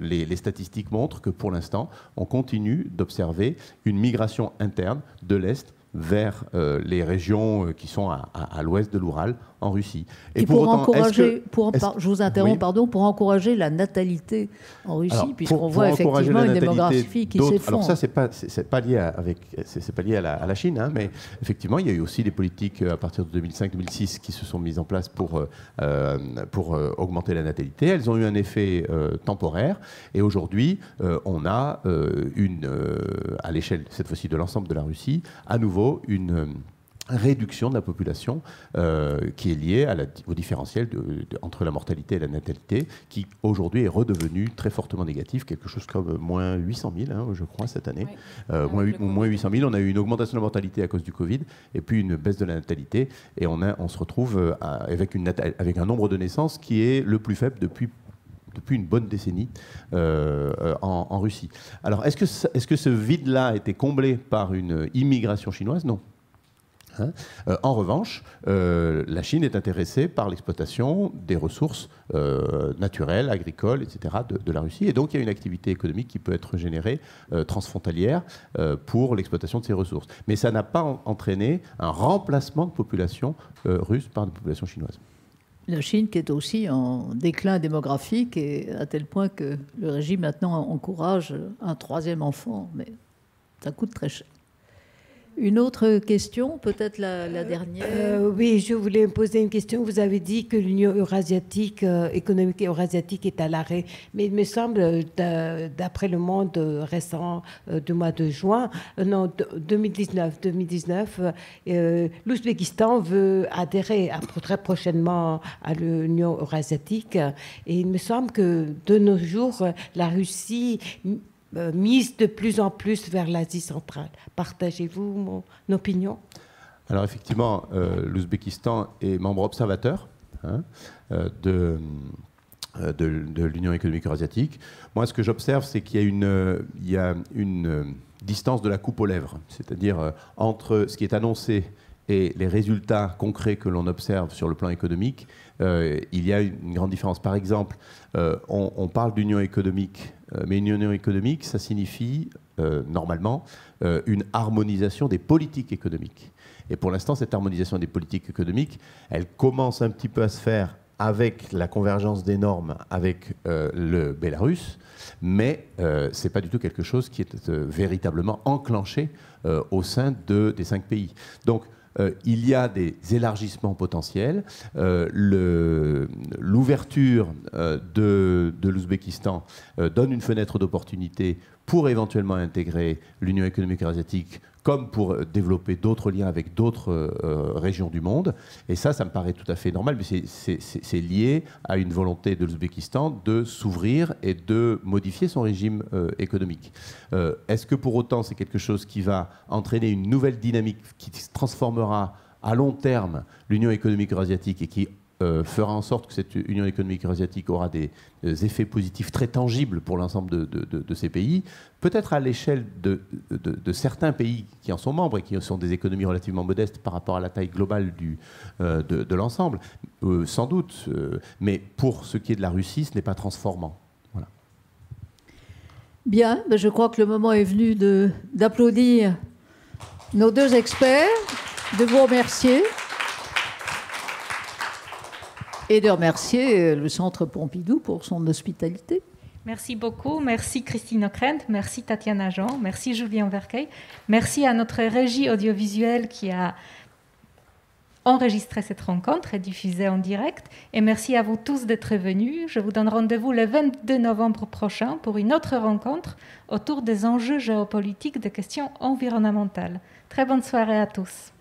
les, statistiques montrent que pour l'instant, on continue d'observer une migration interne de l'Est vers euh, les régions euh, qui sont à, l'ouest de l'Oural, en Russie. Et, pour, encourager, je vous interromps, pardon, pour encourager la natalité en Russie, puisqu'on voit effectivement une démographie qui s'effondre. Alors ça, c'est pas pas lié à, avec c'est pas à la, Chine, hein, mais effectivement, il y a eu aussi des politiques euh, à partir de 2005-2006 qui se sont mises en place pour pour augmenter la natalité. Elles ont eu un effet temporaire, et aujourd'hui, on a une à l'échelle cette fois-ci de l'ensemble de la Russie, à nouveau une euh, réduction de la population euh, qui est liée à au différentiel de, entre la mortalité et la natalité, qui aujourd'hui est redevenu très fortement négatif, quelque chose comme moins 800 000, hein, je crois, cette année. Euh, moins, 800 000, on a eu une augmentation de la mortalité à cause du Covid, et puis une baisse de la natalité, et on, on se retrouve avec, une, avec un nombre de naissances qui est le plus faible depuis depuis une bonne décennie euh, en, Russie. Alors, est-ce que, est -ce que ce vide-là a été comblé par une immigration chinoise Non. Hein euh, en revanche, euh, la Chine est intéressée par l'exploitation des ressources naturelles, agricoles, etc. De, de, la Russie. Et donc, il y a une activité économique qui peut être générée transfrontalière pour l'exploitation de ces ressources. Mais ça n'a pas entraîné un remplacement de population russe par de population chinoise la Chine qui est aussi en déclin démographique et à tel point que le régime maintenant encourage un troisième enfant, mais ça coûte très cher. Une autre question, peut-être la, dernière. Euh, oui, je voulais poser une question. Vous avez dit que l'Union eurasiatique, euh, économique eurasiatique est à l'arrêt. Mais il me semble, euh, d'après le monde récent du mois de juin, non, 2019, 2019 l'Ouzbékistan veut adhérer à, très prochainement à l'Union eurasiatique. Et il me semble que de nos jours, la Russie euh, mise de plus en plus vers l'Asie centrale. Partagez-vous mon opinion Alors effectivement, euh, l'Ouzbékistan est membre observateur hein, euh, de, de, l'Union économique eurasiatique. Moi, ce que j'observe, c'est qu'il y a une, il y a une distance de la coupe aux lèvres, c'est-à-dire entre ce qui est annoncé et les résultats concrets que l'on observe sur le plan économique, il y a une grande différence. Par exemple, on, on, parle d'union économique euh, mais une union économique, ça signifie euh, normalement euh, une harmonisation des politiques économiques. Et pour l'instant, cette harmonisation des politiques économiques, elle commence un petit peu à se faire avec la convergence des normes avec le Bélarus, mais c'est ce n'est pas du tout quelque chose qui est véritablement enclenché au sein de, des cinq pays. Donc euh, il y a des élargissements potentiels. Euh, l'ouverture euh, de l'Ouzbékistan donne une fenêtre d'opportunité pour éventuellement intégrer l'Union économique asiatique comme pour euh, développer d'autres liens avec d'autres euh, euh, régions du monde. Et ça, ça me paraît tout à fait normal, mais c'est lié à une volonté de l'Ouzbékistan de s'ouvrir et de modifier son régime économique. Est-ce que pour autant c'est quelque chose qui va entraîner une nouvelle dynamique qui transformera à long terme l'Union économique eurasiatique et qui euh, fera en sorte que cette union économique asiatique aura des, effets positifs très tangibles pour l'ensemble de, ces pays, peut-être à l'échelle de, certains pays qui en sont membres et qui sont des économies relativement modestes par rapport à la taille globale euh, de, l'ensemble, euh, sans doute, mais pour ce qui est de la Russie, ce n'est pas transformant. Bien, ben, je crois que le moment est venu d'applaudir nos deux experts, de vous remercier et de remercier euh, le Centre Pompidou pour son hospitalité. Merci beaucoup. Merci Christine Ockrent. Merci Tatiana Jean. Merci Julien Verqueil. Merci à notre régie audiovisuelle qui a enregistré cette rencontre et diffusé en direct. Et merci à vous tous d'être venus. Je vous donne rendez-vous le 22 novembre prochain pour une autre rencontre autour des enjeux géopolitiques des questions environnementales. Très bonne soirée à tous.